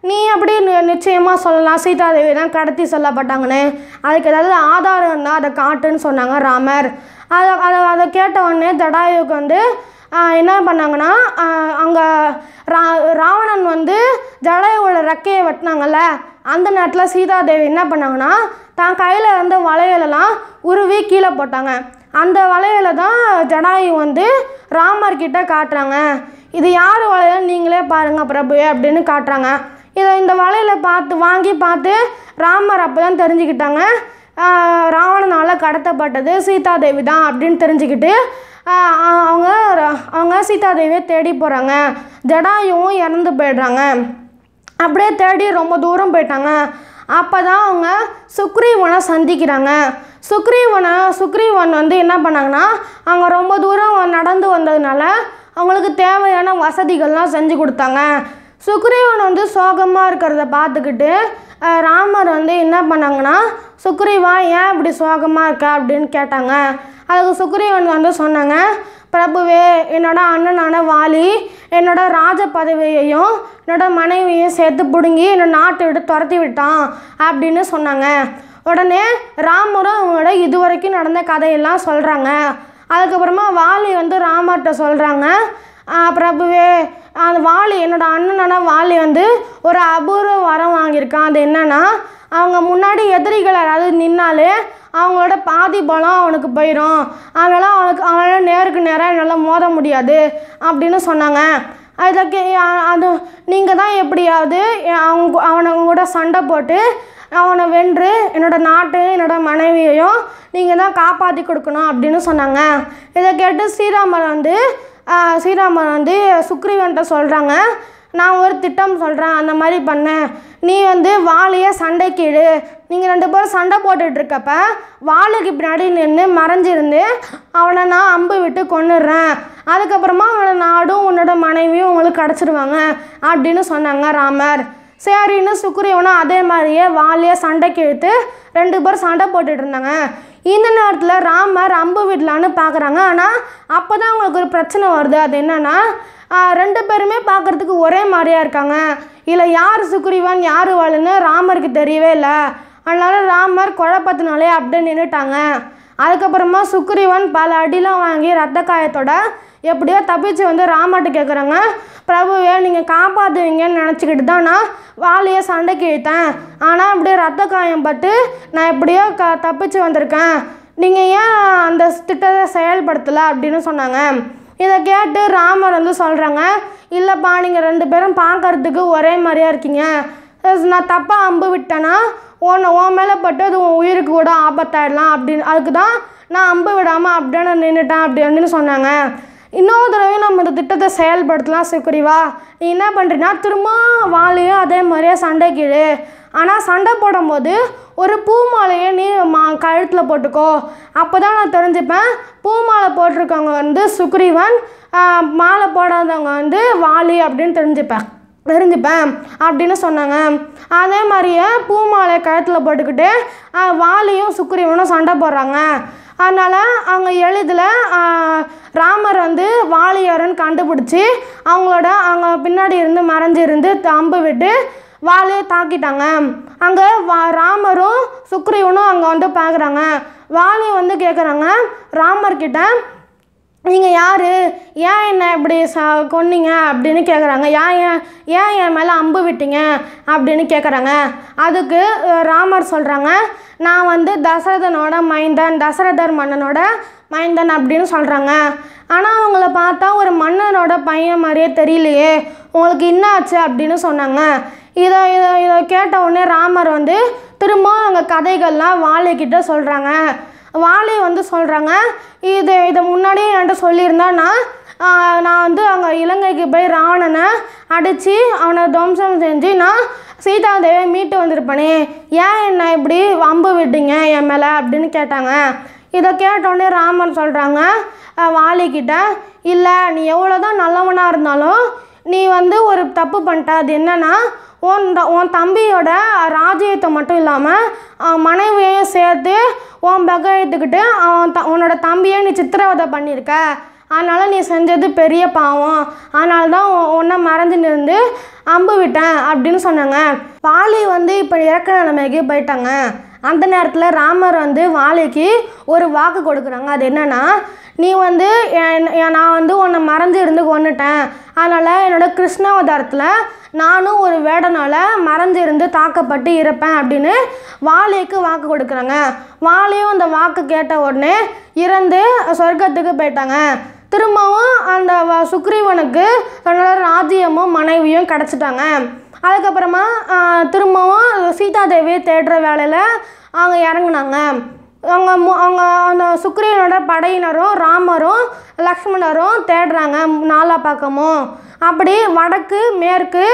நீ அப்படி நிச்சயமாக சொல்லலாம் சீதாதேவி தான் கடத்தி சொல்லப்பட்டாங்கன்னு அதுக்கு ஏதாவது ஆதாரம் இருந்தால் அதை காட்டுன்னு சொன்னாங்க ராமர் அதை அதை அதை கேட்ட உடனே வந்து என்ன பண்ணாங்கன்னா அங்கே ரா ராவணன் வந்து ஜடாயுவோட ரெக்கையை வெட்டினாங்கல்ல அந்த நேரத்தில் சீதாதேவி என்ன பண்ணாங்கன்னா தான் கையில் இருந்த வளையலெல்லாம் உருவி கீழே போட்டாங்க அந்த வளையலை தான் ஜடாயு வந்து ராமர்கிட்ட காட்டுறாங்க இது யார் வளையல் நீங்களே பாருங்கள் பிரபு அப்படின்னு காட்டுறாங்க இதை இந்த வலையில் பார்த்து வாங்கி பார்த்து ராமர் அப்போ தான் தெரிஞ்சுக்கிட்டாங்க ராவணனால் கடத்தப்பட்டது சீதாதேவி தான் அப்படின்னு தெரிஞ்சுக்கிட்டு அவங்க அவங்க சீதாதேவியை தேடி போகிறாங்க ஜடாயும் இறந்து போயிடுறாங்க அப்படியே தேடி ரொம்ப தூரம் போயிட்டாங்க அப்போ தான் அவங்க சுக்ரீவனை சந்திக்கிறாங்க சுக்ரீவனை சுக்ரீவன் வந்து என்ன பண்ணாங்கன்னா அவங்க ரொம்ப தூரம் நடந்து வந்ததுனால அவங்களுக்கு தேவையான வசதிகள்லாம் செஞ்சு கொடுத்தாங்க சுக்ரீவன் வந்து சோகமாக இருக்கிறத பார்த்துக்கிட்டு ராமர் வந்து என்ன பண்ணாங்கன்னா சுக்ரீவா ஏன் இப்படி சோகமாக இருக்க அப்படின்னு கேட்டாங்க அதுக்கு சுக்ரீவன் வந்து சொன்னாங்க பிரபுவே என்னோடய அண்ணனான வாலி என்னோடய ராஜ பதவியையும் என்னோட மனைவியையும் சேர்த்து பிடுங்கி என்னை நாட்டை விட்டு துரத்தி விட்டான் அப்படின்னு சொன்னாங்க உடனே ராமரும் அவங்களோட இதுவரைக்கும் நடந்த கதையெல்லாம் சொல்கிறாங்க அதுக்கப்புறமா வாலி வந்து ராமர்கிட்ட சொல்கிறாங்க பிரபுவே அந்த வாலி என்னோடய அண்ணனான வாலி வந்து ஒரு அபூர்வ வரம் வாங்கியிருக்கான் அது என்னென்னா அவங்க முன்னாடி எதிரிகள் யாராவது நின்னாலே அவங்களோட பாதி பலம் அவனுக்கு போயிடும் அதனால் அவனுக்கு அவனால் நேருக்கு நேராக என்னால் மோத முடியாது அப்படின்னு சொன்னாங்க அதுக்கு அது நீங்கள் தான் எப்படியாவது அவங்க அவனை கூட சண்டை போட்டு அவனை வென்று என்னோடய நாட்டு என்னோடய மனைவியையும் நீங்கள் தான் காப்பாற்றி கொடுக்கணும் அப்படின்னு சொன்னாங்க இதை கேட்டு ஸ்ரீராமர் வந்து ஸ்ரீராமர் வந்து சுக்ரீவன்கிட்ட சொல்கிறாங்க நான் ஒரு திட்டம் சொல்கிறேன் அந்த மாதிரி பண்ணேன் நீ வந்து வாழையை சண்டைக்கு நீங்கள் ரெண்டு பேரும் சண்டை போட்டுட்ருக்கப்ப வாளுக்கு பின்னாடி நின்று மறைஞ்சிருந்து அவனை நான் அம்பு விட்டு கொண்டுடுறேன் அதுக்கப்புறமா அவனோட நாடும் உன்னோட மனைவியும் உங்களுக்கு கிடச்சிருவாங்க அப்படின்னு சொன்னாங்க ராமர் சரின்னு சுக்ரீவனும் அதே மாதிரியே வாலியை சண்டைக்கு இழுத்து ரெண்டு பேரும் சண்டை போட்டுட்டு இருந்தாங்க இந்த நேரத்தில் ராமர் அம்பு விடலான்னு பார்க்குறாங்க ஆனால் அப்போ தான் அவங்களுக்கு ஒரு பிரச்சனை வருது அது என்னென்னா ரெண்டு பேருமே பார்க்குறதுக்கு ஒரே மாதிரியாக இருக்காங்க இதில் யார் சுக்ரீவன் யார் வாழ்ன்னு ராமருக்கு தெரியவே இல்லை அதனால் ராமர் குழப்பத்தினாலே அப்படியே நின்றுட்டாங்க அதுக்கப்புறமா சுக்ரீவன் பல அடிலாம் வாங்கி ரத்த காயத்தோட எப்படியோ தப்பிச்சு வந்து ராமர்கிட்ட கேட்குறாங்க பிரபுவே நீங்கள் காப்பாற்றுவீங்கன்னு நினச்சிக்கிட்டு தான் நான் வாலியை சண்டைக்கு இழுத்தேன் ஆனால் அப்படியே ரத்த காயம் பட்டு நான் எப்படியோ க தப்பிச்சு வந்திருக்கேன் நீங்கள் ஏன் அந்த திட்டத்தை செயல்படுத்தலை அப்படின்னு சொன்னாங்க இதை கேட்டு ராமர் வந்து சொல்கிறாங்க இல்லைப்பா நீங்கள் ரெண்டு பேரும் பார்க்கறதுக்கு ஒரே மாதிரியாக இருக்கீங்க நான் தப்பாக அம்பு விட்டேன்னா உன்னை உன் மேலே பட்டு அது உன் உயிருக்கு கூட ஆபத்தாயிடலாம் அப்படின்னு அதுக்கு தான் நான் அம்பு விடாமல் அப்படியே நான் நின்றுட்டேன் அப்படி அப்படின்னு சொன்னாங்க இன்னொரு தடவை நம்ம இந்த திட்டத்தை செயல்படுத்தலாம் சுக்ரிவா நீ என்ன பண்ணுறீன்னா திரும்ப வாழையும் அதே மாதிரியே சண்டை கீழே ஆனால் சண்டை போடும்போது ஒரு பூ மாலையை நீ மா கழுத்தில் போட்டுக்கோ அப்போ தான் நான் தெரிஞ்சுப்பேன் பூ மாலை போட்டிருக்கவங்க வந்து சுக்ரீவன் மாலை போடாதவங்க வந்து வாலி அப்படின்னு தெரிஞ்சுப்பேன் தெரிஞ்சுப்பேன் அப்படின்னு சொன்னாங்க அதே மாதிரியே பூ மாலையை கழுத்தில் போட்டுக்கிட்டு வாலியும் சுக்ரீவனும் சண்டை போடுறாங்க அதனால் அவங்க எழுதில் ராமர் வந்து வாலியாரன் கண்டுபிடிச்சி அவங்களோட அவங்க பின்னாடி இருந்து மறைஞ்சிருந்து தம்பு விட்டு வாலியை தாக்கிட்டாங்க அங்கே வா ராமரும் சுக்ரீவனும் அங்கே வந்து பார்க்குறாங்க வாலி வந்து கேட்குறாங்க ராமர்கிட்ட நீங்கள் யார் ஏன் என்னை இப்படி சா கொன்னீங்க அப்படின்னு கேட்குறாங்க ஏன் ஏன் ஏன் என் மேலே அம்பு விட்டீங்க அப்படின்னு கேட்குறாங்க அதுக்கு ராமர் சொல்கிறாங்க நான் வந்து தசரதனோட மைந்தன் தசரதர் மன்னனோட மைந்தன் அப்படின்னு சொல்கிறாங்க ஆனால் அவங்கள பார்த்தா ஒரு மன்னனோட பையன் மாதிரியே தெரியலையே உங்களுக்கு என்ன ஆச்சு அப்படின்னு சொன்னாங்க இதை இதை இதை கேட்ட உடனே ராமர் வந்து திரும்பவும் அவங்க கதைகள்லாம் வாழைக்கிட்ட சொல்கிறாங்க வாலி வந்து சொல்கிறாங்க இது இதை முன்னாடியே என்கிட்ட சொல்லியிருந்தான்னா நான் வந்து அங்கே இலங்கைக்கு போய் ராவணனை அடித்து அவனை துவம்சம் செஞ்சு நான் தேவியை மீட்டு வந்திருப்பனே ஏன் என்ன இப்படி வம்பு விட்டீங்க என் மேலே அப்படின்னு கேட்டாங்க இதை கேட்டோடனே ராமன் சொல்கிறாங்க வாலிக்கிட்ட இல்லை நீ எவ்வளோ தான் நல்லவனாக இருந்தாலும் நீ வந்து ஒரு தப்பு பண்ணிட்ட அது என்னென்னா உன் உன் தம்பியோட ராஜ்யத்தை மட்டும் இல்லாமல் மனைவியையும் சேர்த்து உன் பக்கம் அவன் த உன்னோட தம்பியை நீ சித்திரவதை பண்ணியிருக்க அதனால் நீ செஞ்சது பெரிய பாவம் அதனால தான் உன்னை மறைஞ்சு நின்று அம்பு விட்டேன் அப்படின்னு சொன்னாங்க வாலி வந்து இப்போ இறக்க நிலைமைக்கு போயிட்டாங்க அந்த நேரத்தில் ராமர் வந்து வாலிக்கு ஒரு வாக்கு கொடுக்குறாங்க அது என்னென்னா நீ வந்து நான் வந்து உன்னை மறந்து இருந்து கொண்டுட்டேன் அதனால் என்னோடய கிருஷ்ணாவதாரத்தில் நானும் ஒரு வேடனால் மறந்து இருந்து தாக்கப்பட்டு இருப்பேன் அப்படின்னு வாலிக்கு வாக்கு கொடுக்குறாங்க வாலியும் அந்த வாக்கு கேட்ட உடனே இறந்து சொர்க்கத்துக்கு போயிட்டாங்க திரும்பவும் அந்த சுக்ரீவனுக்கு தன்னோட ராஜ்யமும் மனைவியும் கிடச்சிட்டாங்க அதுக்கப்புறமா திரும்பவும் சீதாதேவியை தேடுற வேலையில் அவங்க இறங்குனாங்க அவங்க அவங்க அந்த சுக்ரீவனோட படையினரும் ராமரும் லக்ஷ்மணரும் தேடுறாங்க நாலா பக்கமும் அப்படி வடக்கு மேற்கு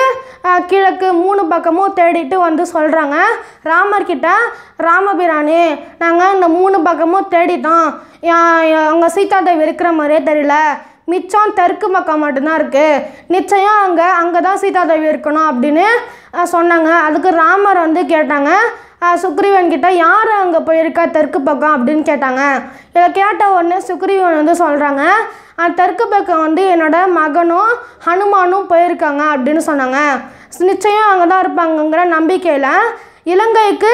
கிழக்கு மூணு பக்கமும் தேடிட்டு வந்து சொல்கிறாங்க ராமர்கிட்ட ராமபிரானி நாங்கள் இந்த மூணு பக்கமும் தேடிட்டோம் அங்கே சீதாதேவி இருக்கிற மாதிரியே தெரியல மிச்சம் தெற்கு பக்கம் மட்டும்தான் இருக்குது நிச்சயம் அங்கே அங்கே தான் சீதாதேவி இருக்கணும் அப்படின்னு சொன்னாங்க அதுக்கு ராமர் வந்து கேட்டாங்க சுக்ரீவன் கிட்ட யார் அங்கே போயிருக்கா தெற்கு பக்கம் அப்படின்னு கேட்டாங்க இதை கேட்ட உடனே சுக்ரீவன் வந்து சொல்கிறாங்க தெற்கு பக்கம் வந்து என்னோடய மகனும் ஹனுமானும் போயிருக்காங்க அப்படின்னு சொன்னாங்க நிச்சயம் அங்கே தான் இருப்பாங்கங்கிற நம்பிக்கையில் இலங்கைக்கு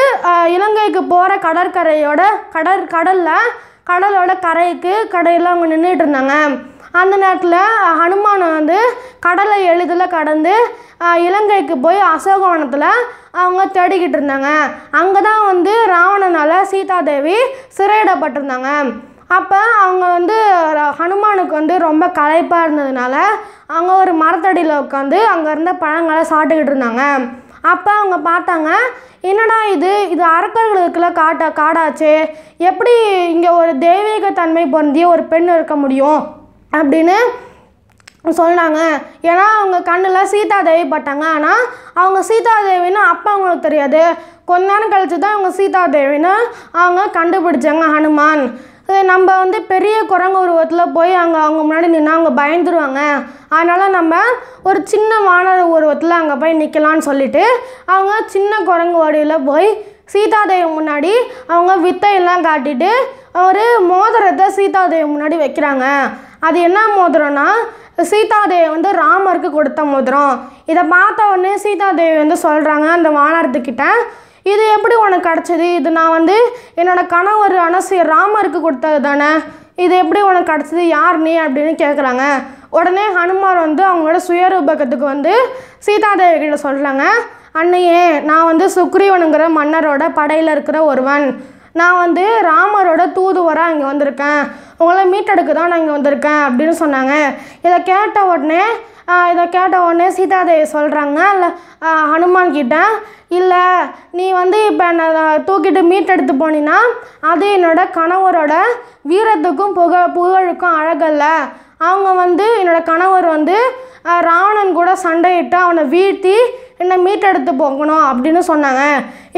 இலங்கைக்கு போகிற கடற்கரையோட கடற் கடலில் கடலோட கரைக்கு கடையில் அவங்க நின்றுட்டு இருந்தாங்க அந்த நேரத்தில் ஹனுமான் வந்து கடலை எளிதில் கடந்து இலங்கைக்கு போய் அசோகவனத்தில் அவங்க தேடிக்கிட்டு இருந்தாங்க அங்கே தான் வந்து ராவணனால் சீதாதேவி சிறையிடப்பட்டிருந்தாங்க அப்போ அவங்க வந்து ஹனுமானுக்கு வந்து ரொம்ப களைப்பாக இருந்ததுனால அவங்க ஒரு மரத்தடியில் உட்காந்து அங்கே இருந்த பழங்களை சாப்பிட்டுக்கிட்டு இருந்தாங்க அப்போ அவங்க பார்த்தாங்க என்னடா இது இது அறக்கர்களுக்குள்ள காட்டா காடாச்சு எப்படி இங்கே ஒரு தன்மை பொருந்திய ஒரு பெண் இருக்க முடியும் அப்படின்னு சொன்னாங்க ஏன்னா அவங்க கண்ணில் சீதா பட்டாங்க ஆனால் அவங்க தேவின்னு அப்போ அவங்களுக்கு தெரியாது கொஞ்ச நேரம் கழித்து தான் அவங்க சீதா தேவின்னு அவங்க கண்டுபிடிச்சாங்க ஹனுமான் நம்ம வந்து பெரிய குரங்கு உருவத்தில் போய் அங்கே அவங்க முன்னாடி நின்னா அவங்க பயந்துருவாங்க அதனால் நம்ம ஒரு சின்ன வானர உருவத்தில் அங்கே போய் நிற்கலான்னு சொல்லிவிட்டு அவங்க சின்ன குரங்கு வடியில் போய் சீதாதேவி முன்னாடி அவங்க வித்தையெல்லாம் காட்டிட்டு ஒரு மோதிரத்தை சீதாதேவி முன்னாடி வைக்கிறாங்க அது என்ன மோதிரம்னா சீதாதேவி வந்து ராமருக்கு கொடுத்த மோதிரம் இதை பார்த்த உடனே சீதாதேவி வந்து சொல்கிறாங்க அந்த வானரத்துக்கிட்ட இது எப்படி உனக்கு கிடச்சிது இது நான் வந்து என்னோடய கணவர் அனசு ராமருக்கு கொடுத்தது தானே இது எப்படி உனக்கு கிடச்சிது யார் நீ அப்படின்னு கேட்குறாங்க உடனே ஹனுமான் வந்து அவங்களோட சுயரூபகத்துக்கு வந்து சீதாதேவி கிட்ட சொல்கிறாங்க அன்னையே நான் வந்து சுக்ரீவனுங்கிற மன்னரோட படையில் இருக்கிற ஒருவன் நான் வந்து ராமரோட தூதுவராக இங்கே வந்திருக்கேன் உங்களை மீட்டெடுக்க தான் நான் இங்கே வந்திருக்கேன் அப்படின்னு சொன்னாங்க இதை கேட்ட உடனே இதை கேட்ட உடனே சீதாதேவி சொல்கிறாங்க இல்லை ஹனுமான் கிட்ட இல்லை நீ வந்து இப்போ என்னை தூக்கிட்டு மீட்டெடுத்து போனீன்னா அது என்னோடய கணவரோட வீரத்துக்கும் புக புகழுக்கும் அழகல்ல அவங்க வந்து என்னோடய கணவர் வந்து ராவணன் கூட சண்டையிட்டு அவனை வீழ்த்தி என்னை மீட்டெடுத்து போகணும் அப்படின்னு சொன்னாங்க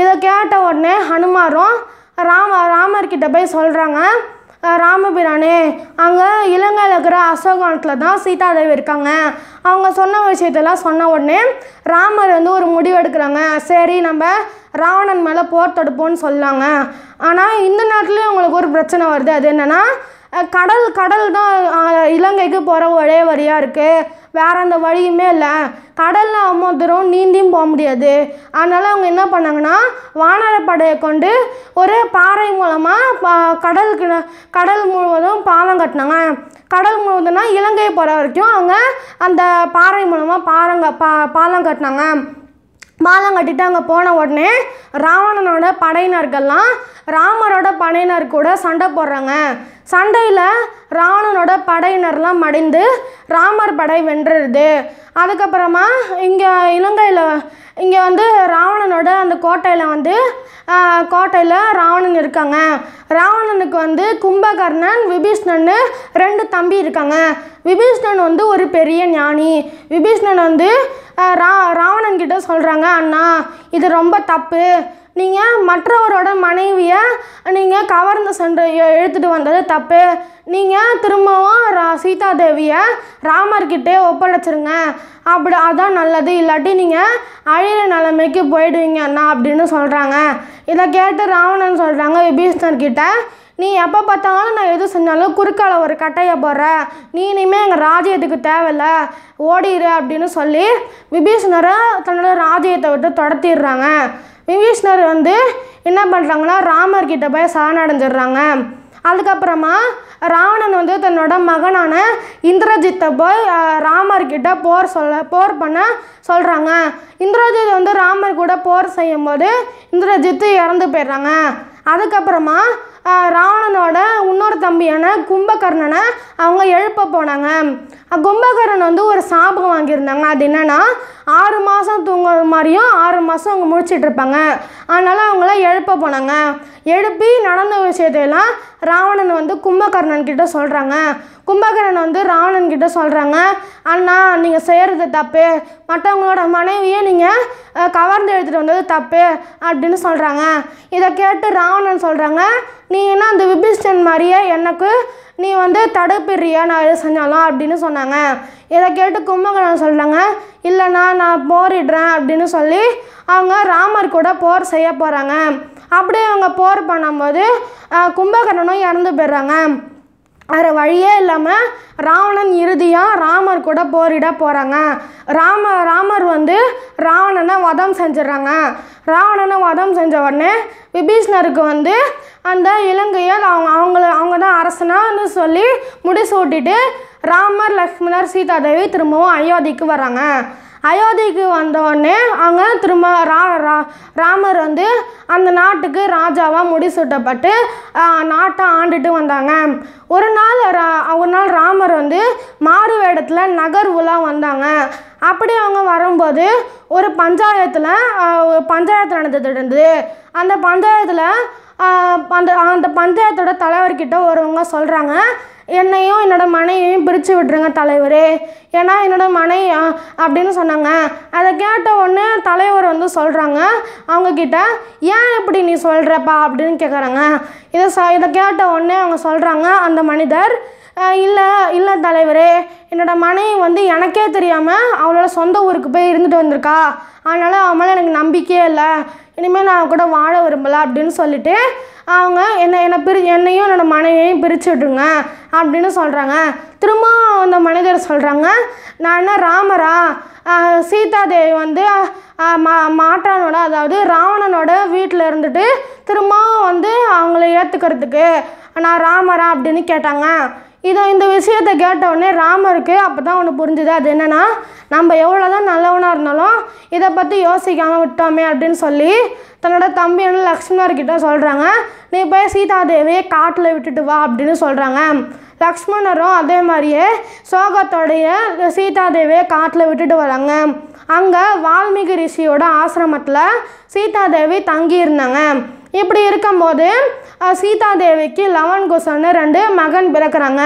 இதை கேட்ட உடனே ஹனுமாரும் ராம ராமர்கிட்ட போய் சொல்கிறாங்க ராமபிரானே அங்கே இலங்கையில் இருக்கிற அசோகவனத்தில் தான் சீதாதேவி இருக்காங்க அவங்க சொன்ன விஷயத்தெல்லாம் சொன்ன உடனே ராமர் வந்து ஒரு முடிவு எடுக்கிறாங்க சரி நம்ம ராவணன் மேலே போர் தொடுப்போம்னு சொல்லாங்க ஆனால் இந்த நாட்டிலையும் அவங்களுக்கு ஒரு பிரச்சனை வருது அது என்னென்னா கடல் கடல் தான் இலங்கைக்கு போகிற ஒரே வழியாக இருக்குது வேற அந்த வழியுமே இல்லை கடலில் அம்மா தூரம் நீந்தியும் போக முடியாது அதனால் அவங்க என்ன பண்ணாங்கன்னா வானரப்படையை கொண்டு ஒரு பாறை மூலமாக பா கடலுக்கு கடல் முழுவதும் பாலம் கட்டினாங்க கடல் முழுவதும்னா இலங்கை போகிற வரைக்கும் அவங்க அந்த பாறை மூலமாக பாறங்க பா பாலம் கட்டினாங்க மாலம் கட்டிட்டு அங்கே போன உடனே ராவணனோட படையினர்கள்லாம் ராமரோட படையினர் கூட சண்டை போடுறாங்க சண்டையில் ராவணனோட படையினர்லாம் மடிந்து ராமர் படை வென்றுருது அதுக்கப்புறமா இங்கே இலங்கையில் இங்கே வந்து ராவணனோட அந்த கோட்டையில் வந்து கோட்டையில் ராவணன் இருக்காங்க ராவணனுக்கு வந்து கும்பகர்ணன் விபீஷ்ணன்னு ரெண்டு தம்பி இருக்காங்க விபீஷ்ணன் வந்து ஒரு பெரிய ஞானி விபீஷ்ணன் வந்து ரா ராவணன்கிட்ட சொல்கிறாங்க அண்ணா இது ரொம்ப தப்பு நீங்கள் மற்றவரோட மனைவியை நீங்கள் கவர்ந்து சென்று எழுத்துட்டு வந்தது தப்பு நீங்கள் திரும்பவும் ரா சீதாதேவியை ராமர்கிட்டே ஒப்படைச்சிருங்க அப்படி அதான் நல்லது இல்லாட்டி நீங்கள் அழிகிற நிலைமைக்கு போயிடுவீங்க அண்ணா அப்படின்னு சொல்கிறாங்க இதை கேட்டு ராவணன் சொல்கிறாங்க விபீஷ்ணர்கிட்ட நீ எப்போ பார்த்தாலும் நான் எது செஞ்சாலும் குறுக்கால ஒரு கட்டையை போடுற நீ இனிமேல் எங்கள் ராஜ்யத்துக்கு தேவையில்ல ஓடிடு அப்படின்னு சொல்லி விபீஷ்ணரை தன்னோட ராஜ்யத்தை விட்டு தொடத்திடுறாங்க விபீஷ்ணர் வந்து என்ன பண்ணுறாங்கன்னா ராமர்கிட்ட போய் சரணடைஞ்சிடுறாங்க அதுக்கப்புறமா ராவணன் வந்து தன்னோட மகனான இந்திரஜித்தை போய் ராமர்கிட்ட போர் சொல்ல போர் பண்ண சொல்கிறாங்க இந்திரஜித் வந்து ராமர் கூட போர் செய்யும்போது இந்திரஜித்து இறந்து போயிடுறாங்க அதுக்கப்புறமா ராவணனோட இன்னொரு தம்பியான கும்பகர்ணனை அவங்க எழுப்ப போனாங்க கும்பகர்ணன் வந்து ஒரு சாபம் வாங்கியிருந்தாங்க அது என்னென்னா ஆறு மாதம் தூங்குற மாதிரியும் ஆறு மாதம் அவங்க முடிச்சிட்ருப்பாங்க அதனால் அவங்கள எழுப்ப போனாங்க எழுப்பி நடந்த விஷயத்தையெல்லாம் ராவணன் வந்து கும்பகர்ணன் கிட்ட சொல்கிறாங்க கும்பகர்ணன் வந்து ராவணன் கிட்ட சொல்கிறாங்க அண்ணா நீங்கள் செய்கிறது தப்பு மற்றவங்களோட மனைவியை நீங்கள் கவர்ந்து எழுத்துட்டு வந்தது தப்பு அப்படின்னு சொல்கிறாங்க இதை கேட்டு ராவணன் சொல்கிறாங்க நீ என்ன அந்த விபிஷ்டன் மாதிரியே எனக்கு நீ வந்து தடுப்பிடுறியா நான் எது செஞ்சாலும் அப்படின்னு சொன்னாங்க இதை கேட்டு கும்பகோணம் சொல்கிறாங்க இல்லைண்ணா நான் போரிடுறேன் அப்படின்னு சொல்லி அவங்க ராமர் கூட போர் செய்ய போகிறாங்க அப்படியே அவங்க போர் பண்ணும்போது கும்பகர்ணனும் இறந்து போயிடுறாங்க வேறு வழியே இல்லாமல் ராவணன் இறுதியாக ராமர் கூட போரிட போகிறாங்க ராம ராமர் வந்து ராவணனை வதம் செஞ்சிடுறாங்க ராவணனை வதம் செஞ்ச உடனே விபீஷ்ணருக்கு வந்து அந்த இலங்கையை அவங்க அவங்கள அவங்க தான் அரசனான்னு சொல்லி முடிசூட்டிட்டு ராமர் லக்ஷ்மணர் சீதாதேவி திரும்பவும் அயோத்திக்கு வராங்க அயோத்திக்கு வந்தோடனே அங்கே திரும்ப ரா ரா ராமர் வந்து அந்த நாட்டுக்கு ராஜாவாக முடிசூட்டப்பட்டு நாட்டை ஆண்டுட்டு வந்தாங்க ஒரு நாள் ரா ஒரு நாள் ராமர் வந்து மாறு வேடத்தில் உலா வந்தாங்க அப்படி அவங்க வரும்போது ஒரு பஞ்சாயத்தில் பஞ்சாயத்து நடந்துட்டு இருந்தது அந்த பஞ்சாயத்தில் அந்த அந்த பஞ்சாயத்தோட தலைவர்கிட்ட ஒருவங்க சொல்கிறாங்க என்னையும் என்னோடய மனைவியும் பிரித்து விட்டுருங்க தலைவரே ஏன்னா என்னோடய மனைவி அப்படின்னு சொன்னாங்க அதை கேட்ட உடனே தலைவர் வந்து சொல்கிறாங்க அவங்கக்கிட்ட ஏன் இப்படி நீ சொல்கிறப்பா அப்படின்னு கேட்குறாங்க இதை ச இதை கேட்ட உடனே அவங்க சொல்கிறாங்க அந்த மனிதர் இல்லை இல்லை தலைவரே என்னோடய மனைவி வந்து எனக்கே தெரியாமல் அவளோட சொந்த ஊருக்கு போய் இருந்துட்டு வந்திருக்கா அதனால் அவன் மேலே எனக்கு நம்பிக்கையே இல்லை இனிமேல் நான் கூட வாழ விரும்பலை அப்படின்னு சொல்லிட்டு அவங்க என்னை என்னை பிரி என்னையும் என்னோடய மனைவியையும் பிரித்து விட்டுருங்க அப்படின்னு சொல்கிறாங்க திரும்பவும் அந்த மனிதர் சொல்கிறாங்க நான் என்ன ராமரா சீதாதேவி வந்து மா மாற்றானோட அதாவது ராவணனோட வீட்டில் இருந்துட்டு திரும்பவும் வந்து அவங்கள ஏற்றுக்கிறதுக்கு நான் ராமரா அப்படின்னு கேட்டாங்க இதை இந்த விஷயத்தை கேட்டவுடனே ராமருக்கு அப்போ தான் ஒன்று புரிஞ்சுது அது என்னென்னா நம்ம எவ்வளோ தான் நல்லவனாக இருந்தாலும் இதை பற்றி யோசிக்காமல் விட்டோமே அப்படின்னு சொல்லி தன்னோட தம்பியான லக்ஷ்மணர்கிட்ட சொல்கிறாங்க நீ போய் சீதாதேவியை காட்டில் விட்டுட்டு வா அப்படின்னு சொல்கிறாங்க லக்ஷ்மணரும் அதே மாதிரியே சோகத்தோடைய சீதாதேவியை காட்டில் விட்டுட்டு வராங்க அங்கே வால்மீகி ரிஷியோட ஆசிரமத்தில் சீதாதேவி தங்கியிருந்தாங்க இப்படி இருக்கும்போது சீதாதேவிக்கு லவன் குசன்னு ரெண்டு மகன் பிறக்கிறாங்க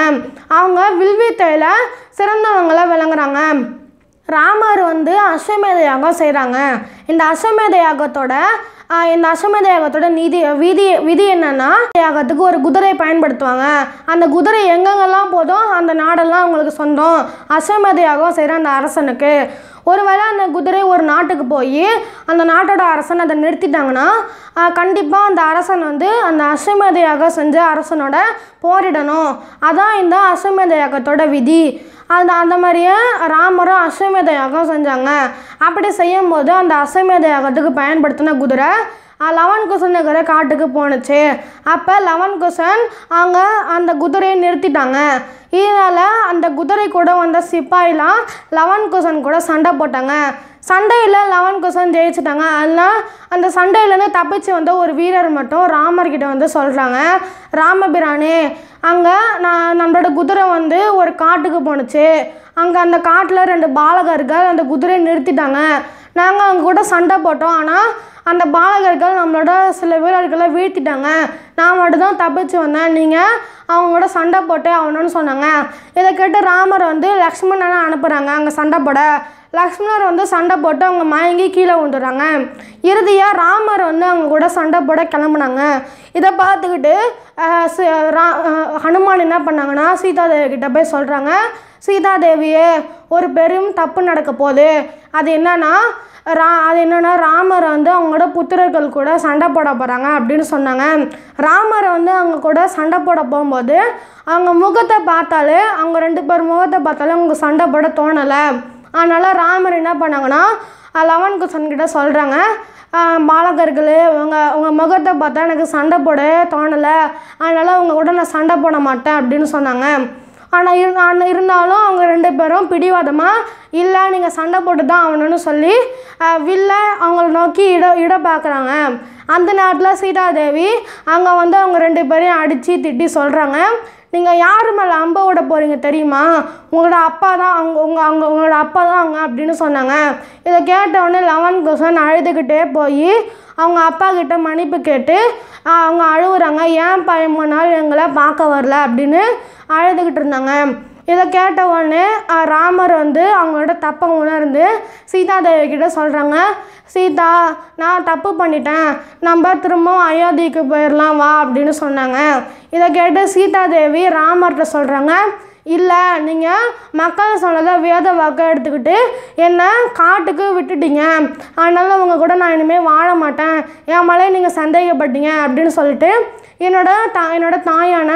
அவங்க வில்வித்தையில் சிறந்தவங்களை விளங்குறாங்க ராமர் வந்து அஸ்வமேத யாகம் செய்கிறாங்க இந்த அஸ்வமேத யாகத்தோட இந்த அஸ்வமேத யாகத்தோட நீதி விதி விதி என்னென்னா யாகத்துக்கு ஒரு குதிரையை பயன்படுத்துவாங்க அந்த குதிரை எங்கெங்கெல்லாம் போதும் அந்த நாடெல்லாம் அவங்களுக்கு சொந்தம் அஸ்வமேத யாகம் செய்கிற அந்த அரசனுக்கு ஒருவேளை அந்த குதிரை ஒரு நாட்டுக்கு போய் அந்த நாட்டோட அரசன் அதை நிறுத்திட்டாங்கன்னா கண்டிப்பாக அந்த அரசன் வந்து அந்த அஸ்வமேத யாகம் செஞ்ச அரசனோட போரிடணும் அதான் இந்த அஸ்வமேத யாகத்தோட விதி அந்த அந்த மாதிரியே ராமரும் அஸ்வமேத யாகம் செஞ்சாங்க அப்படி செய்யும்போது அந்த அஸ்வமேத யாகத்துக்கு பயன்படுத்தின குதிரை லெவன் குசன் இருக்கிற காட்டுக்கு போனுச்சு அப்போ லெவன் குசன் அங்கே அந்த குதிரையை நிறுத்திட்டாங்க இதனால் அந்த குதிரை கூட வந்த சிப்பாயெலாம் லெவன் குசன் கூட சண்டை போட்டாங்க சண்டையில் லெவன் குசன் ஜெயிச்சிட்டாங்க அதெல்லாம் அந்த சண்டையிலேருந்து தப்பிச்சு வந்த ஒரு வீரர் மட்டும் ராமர்கிட்ட வந்து சொல்கிறாங்க ராமபிரானே அங்கே நான் நம்மளோட குதிரை வந்து ஒரு காட்டுக்கு போணுச்சு அங்கே அந்த காட்டில் ரெண்டு பாலகர்கள் அந்த குதிரையை நிறுத்திட்டாங்க நாங்கள் அவங்க கூட சண்டை போட்டோம் ஆனால் அந்த பாலகர்கள் நம்மளோட சில வீரர்களை வீழ்த்திட்டாங்க நான் மட்டும் தான் தப்பிச்சு வந்தேன் நீங்கள் அவங்களோட சண்டை போட்டு ஆகணும்னு சொன்னாங்க இதை கேட்டு ராமர் வந்து லக்ஷ்மணனை அனுப்புகிறாங்க அங்கே சண்டை போட லக்ஷ்மணர் வந்து சண்டை போட்டு அவங்க மயங்கி கீழே விழுந்துடுறாங்க இறுதியாக ராமர் வந்து அவங்க கூட சண்டை போட கிளம்புனாங்க இதை பார்த்துக்கிட்டு ரா ஹனுமான் என்ன பண்ணாங்கன்னா சீதாதேவி கிட்ட போய் சொல்கிறாங்க சீதாதேவியே ஒரு பெரும் தப்பு நடக்க போகுது அது என்னன்னா ரா அது என்னென்னா ராமர் வந்து அவங்களோட புத்திரர்கள் கூட சண்டை போட போகிறாங்க அப்படின்னு சொன்னாங்க ராமர் வந்து அவங்க கூட சண்டை போட போகும்போது அவங்க முகத்தை பார்த்தாலே அவங்க ரெண்டு பேர் முகத்தை பார்த்தாலே அவங்க சண்டை போட தோணலை அதனால் ராமர் என்ன பண்ணாங்கன்னா லவன் குசன்கிட்ட சொல்கிறாங்க பாலகர்கள் உங்கள் உங்கள் முகத்தை பார்த்தா எனக்கு சண்டை போட தோணலை அதனால் அவங்க கூட நான் சண்டை போட மாட்டேன் அப்படின்னு சொன்னாங்க ஆனால் இரு ஆனால் இருந்தாலும் அவங்க ரெண்டு பேரும் பிடிவாதமாக இல்லை நீங்கள் சண்டை போட்டு தான் ஆகணும்னு சொல்லி வில்ல அவங்கள நோக்கி இட இட பார்க்குறாங்க அந்த நேரத்தில் சீதாதேவி அங்கே வந்து அவங்க ரெண்டு பேரையும் அடித்து திட்டி சொல்கிறாங்க நீங்கள் யார் மேலே அம்ப விட போகிறீங்க தெரியுமா உங்களோட அப்பா தான் அங்கே உங்கள் அங்கே உங்களோட அப்பா தான் அவங்க அப்படின்னு சொன்னாங்க இதை கேட்டவுடனே லெவன் குசன் அழுதுகிட்டே போய் அவங்க அப்பா கிட்ட மன்னிப்பு கேட்டு அவங்க அழுகுறாங்க ஏன் பயமானால் எங்களை பார்க்க வரல அப்படின்னு அழுதுகிட்டு இருந்தாங்க இதை கேட்ட உடனே ராமர் வந்து அவங்களோட தப்பை உணர்ந்து சீதா கிட்ட சொல்கிறாங்க சீதா நான் தப்பு பண்ணிட்டேன் நம்ம திரும்பவும் அயோத்திக்கு போயிடலாம் வா அப்படின்னு சொன்னாங்க இதை கேட்டு சீதாதேவி ராமர்கிட்ட சொல்கிறாங்க இல்லை நீங்கள் மக்கள் சொன்னதை வேத வாக்கை எடுத்துக்கிட்டு என்னை காட்டுக்கு விட்டுட்டீங்க அதனால் உங்கள் கூட நான் இனிமேல் வாழ மாட்டேன் என் மலையை நீங்கள் சந்தேகப்பட்டீங்க அப்படின்னு சொல்லிட்டு என்னோட தா என்னோட தாயான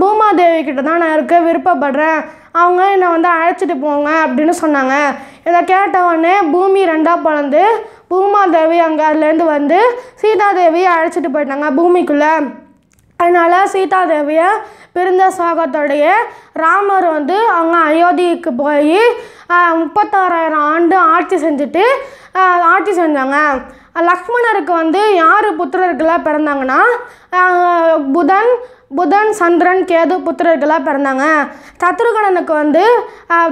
பூமாதேவி கிட்ட தான் நான் இருக்க விருப்பப்படுறேன் அவங்க என்னை வந்து அழைச்சிட்டு போங்க அப்படின்னு சொன்னாங்க இதை கேட்டவொடனே பூமி ரெண்டாக பிளந்து பூமாதேவி அங்கே அதுலேருந்து வந்து சீதாதேவியை அழைச்சிட்டு போயிட்டாங்க பூமிக்குள்ளே அதனால் சீதாதேவியை பிரிந்த சாகத்தோடைய ராமர் வந்து அவங்க அயோத்திக்கு போய் முப்பத்தாறாயிரம் ஆண்டு ஆட்சி செஞ்சுட்டு ஆட்சி செஞ்சாங்க லக்ஷ்மணருக்கு வந்து யார் புத்திரர்களாக பிறந்தாங்கன்னா புதன் புதன் சந்திரன் கேது புத்திரர்களாக பிறந்தாங்க சத்ருகணனுக்கு வந்து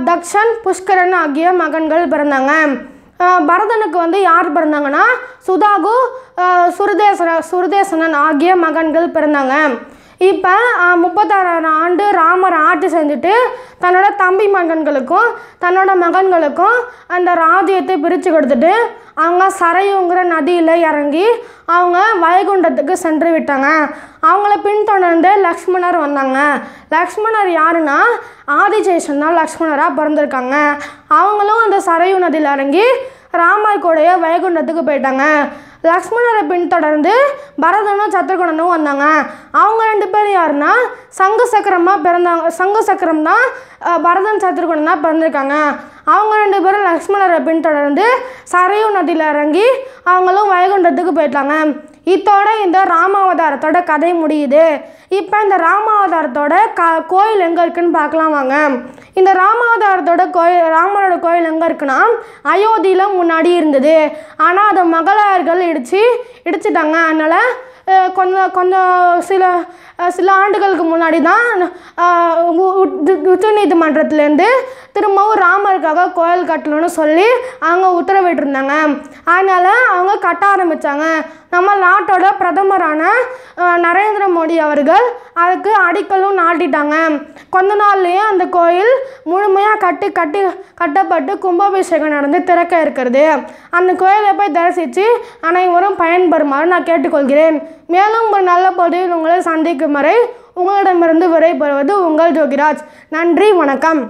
தக்ஷன் புஷ்கரன் ஆகிய மகன்கள் பிறந்தாங்க பரதனுக்கு வந்து யார் பிறந்தாங்கன்னா சுதாகு சுருதேசன சுருதேசனன் ஆகிய மகன்கள் பிறந்தாங்க இப்போ முப்பத்தாறாயிரம் ஆண்டு ராமர் ஆட்சி செஞ்சுட்டு தன்னோட தம்பி மகன்களுக்கும் தன்னோட மகன்களுக்கும் அந்த ராஜ்யத்தை பிரித்து கொடுத்துட்டு அவங்க சரையுங்கிற நதியில் இறங்கி அவங்க வைகுண்டத்துக்கு சென்று விட்டாங்க அவங்கள பின்தொடர்ந்து லக்ஷ்மணர் வந்தாங்க லக்ஷ்மணர் யாருன்னா ஆதிசேஷன் தான் லக்ஷ்மணராக பிறந்திருக்காங்க அவங்களும் அந்த சரையு நதியில் இறங்கி ராமர் கூடைய வைகுண்டத்துக்கு போயிட்டாங்க லக்ஷ்மணரை பின்தொடர்ந்து பரதனும் சத்ருகுணனும் வந்தாங்க அவங்க ரெண்டு பேரும் யாருன்னா சங்கு சக்கரமாக பிறந்தாங்க சங்கு சக்கரம் தான் பரதன் சத்ருகுணனாக தான் பிறந்திருக்காங்க அவங்க ரெண்டு பேரும் லக்ஷ்மணரை பின்தொடர்ந்து சரையு நதியில் இறங்கி அவங்களும் வைகுண்டத்துக்கு போயிட்டாங்க இதோட இந்த ராமாவதாரத்தோட கதை முடியுது இப்போ இந்த ராமாவதாரத்தோட க கோயில் எங்கே இருக்குன்னு பார்க்கலாம் வாங்க இந்த ராமாவதாரத்தோட கோயில் ராமரோட கோயில் எங்கே இருக்குன்னா அயோத்தியில் முன்னாடி இருந்தது ஆனால் அதை மகளாயர்கள் இடித்து இடிச்சிட்டாங்க அதனால் கொஞ்சம் கொஞ்சம் சில சில ஆண்டுகளுக்கு முன்னாடி தான் உச்ச நீதிமன்றத்துலேருந்து திரும்பவும் ராமருக்காக கோயில் கட்டணும்னு சொல்லி அவங்க உத்தரவிட்டிருந்தாங்க அதனால் அவங்க கட்ட ஆரம்பித்தாங்க நம்ம நாட்டோட பிரதமரான நரேந்திர மோடி அவர்கள் அதுக்கு அடிக்கலும் நாட்டிட்டாங்க கொஞ்ச நாள்லேயே அந்த கோயில் முழுமையாக கட்டி கட்டி கட்டப்பட்டு கும்பாபிஷேகம் நடந்து திறக்க இருக்கிறது அந்த கோயிலை போய் தரிசித்து அனைவரும் பயன்பெறுமாறு நான் கேட்டுக்கொள்கிறேன் மேலும் ஒரு நல்ல பதிவில் உங்களை சந்திக்கும் வரை உங்களிடமிருந்து விரைபெறுவது உங்கள் ஜோகிராஜ் நன்றி வணக்கம்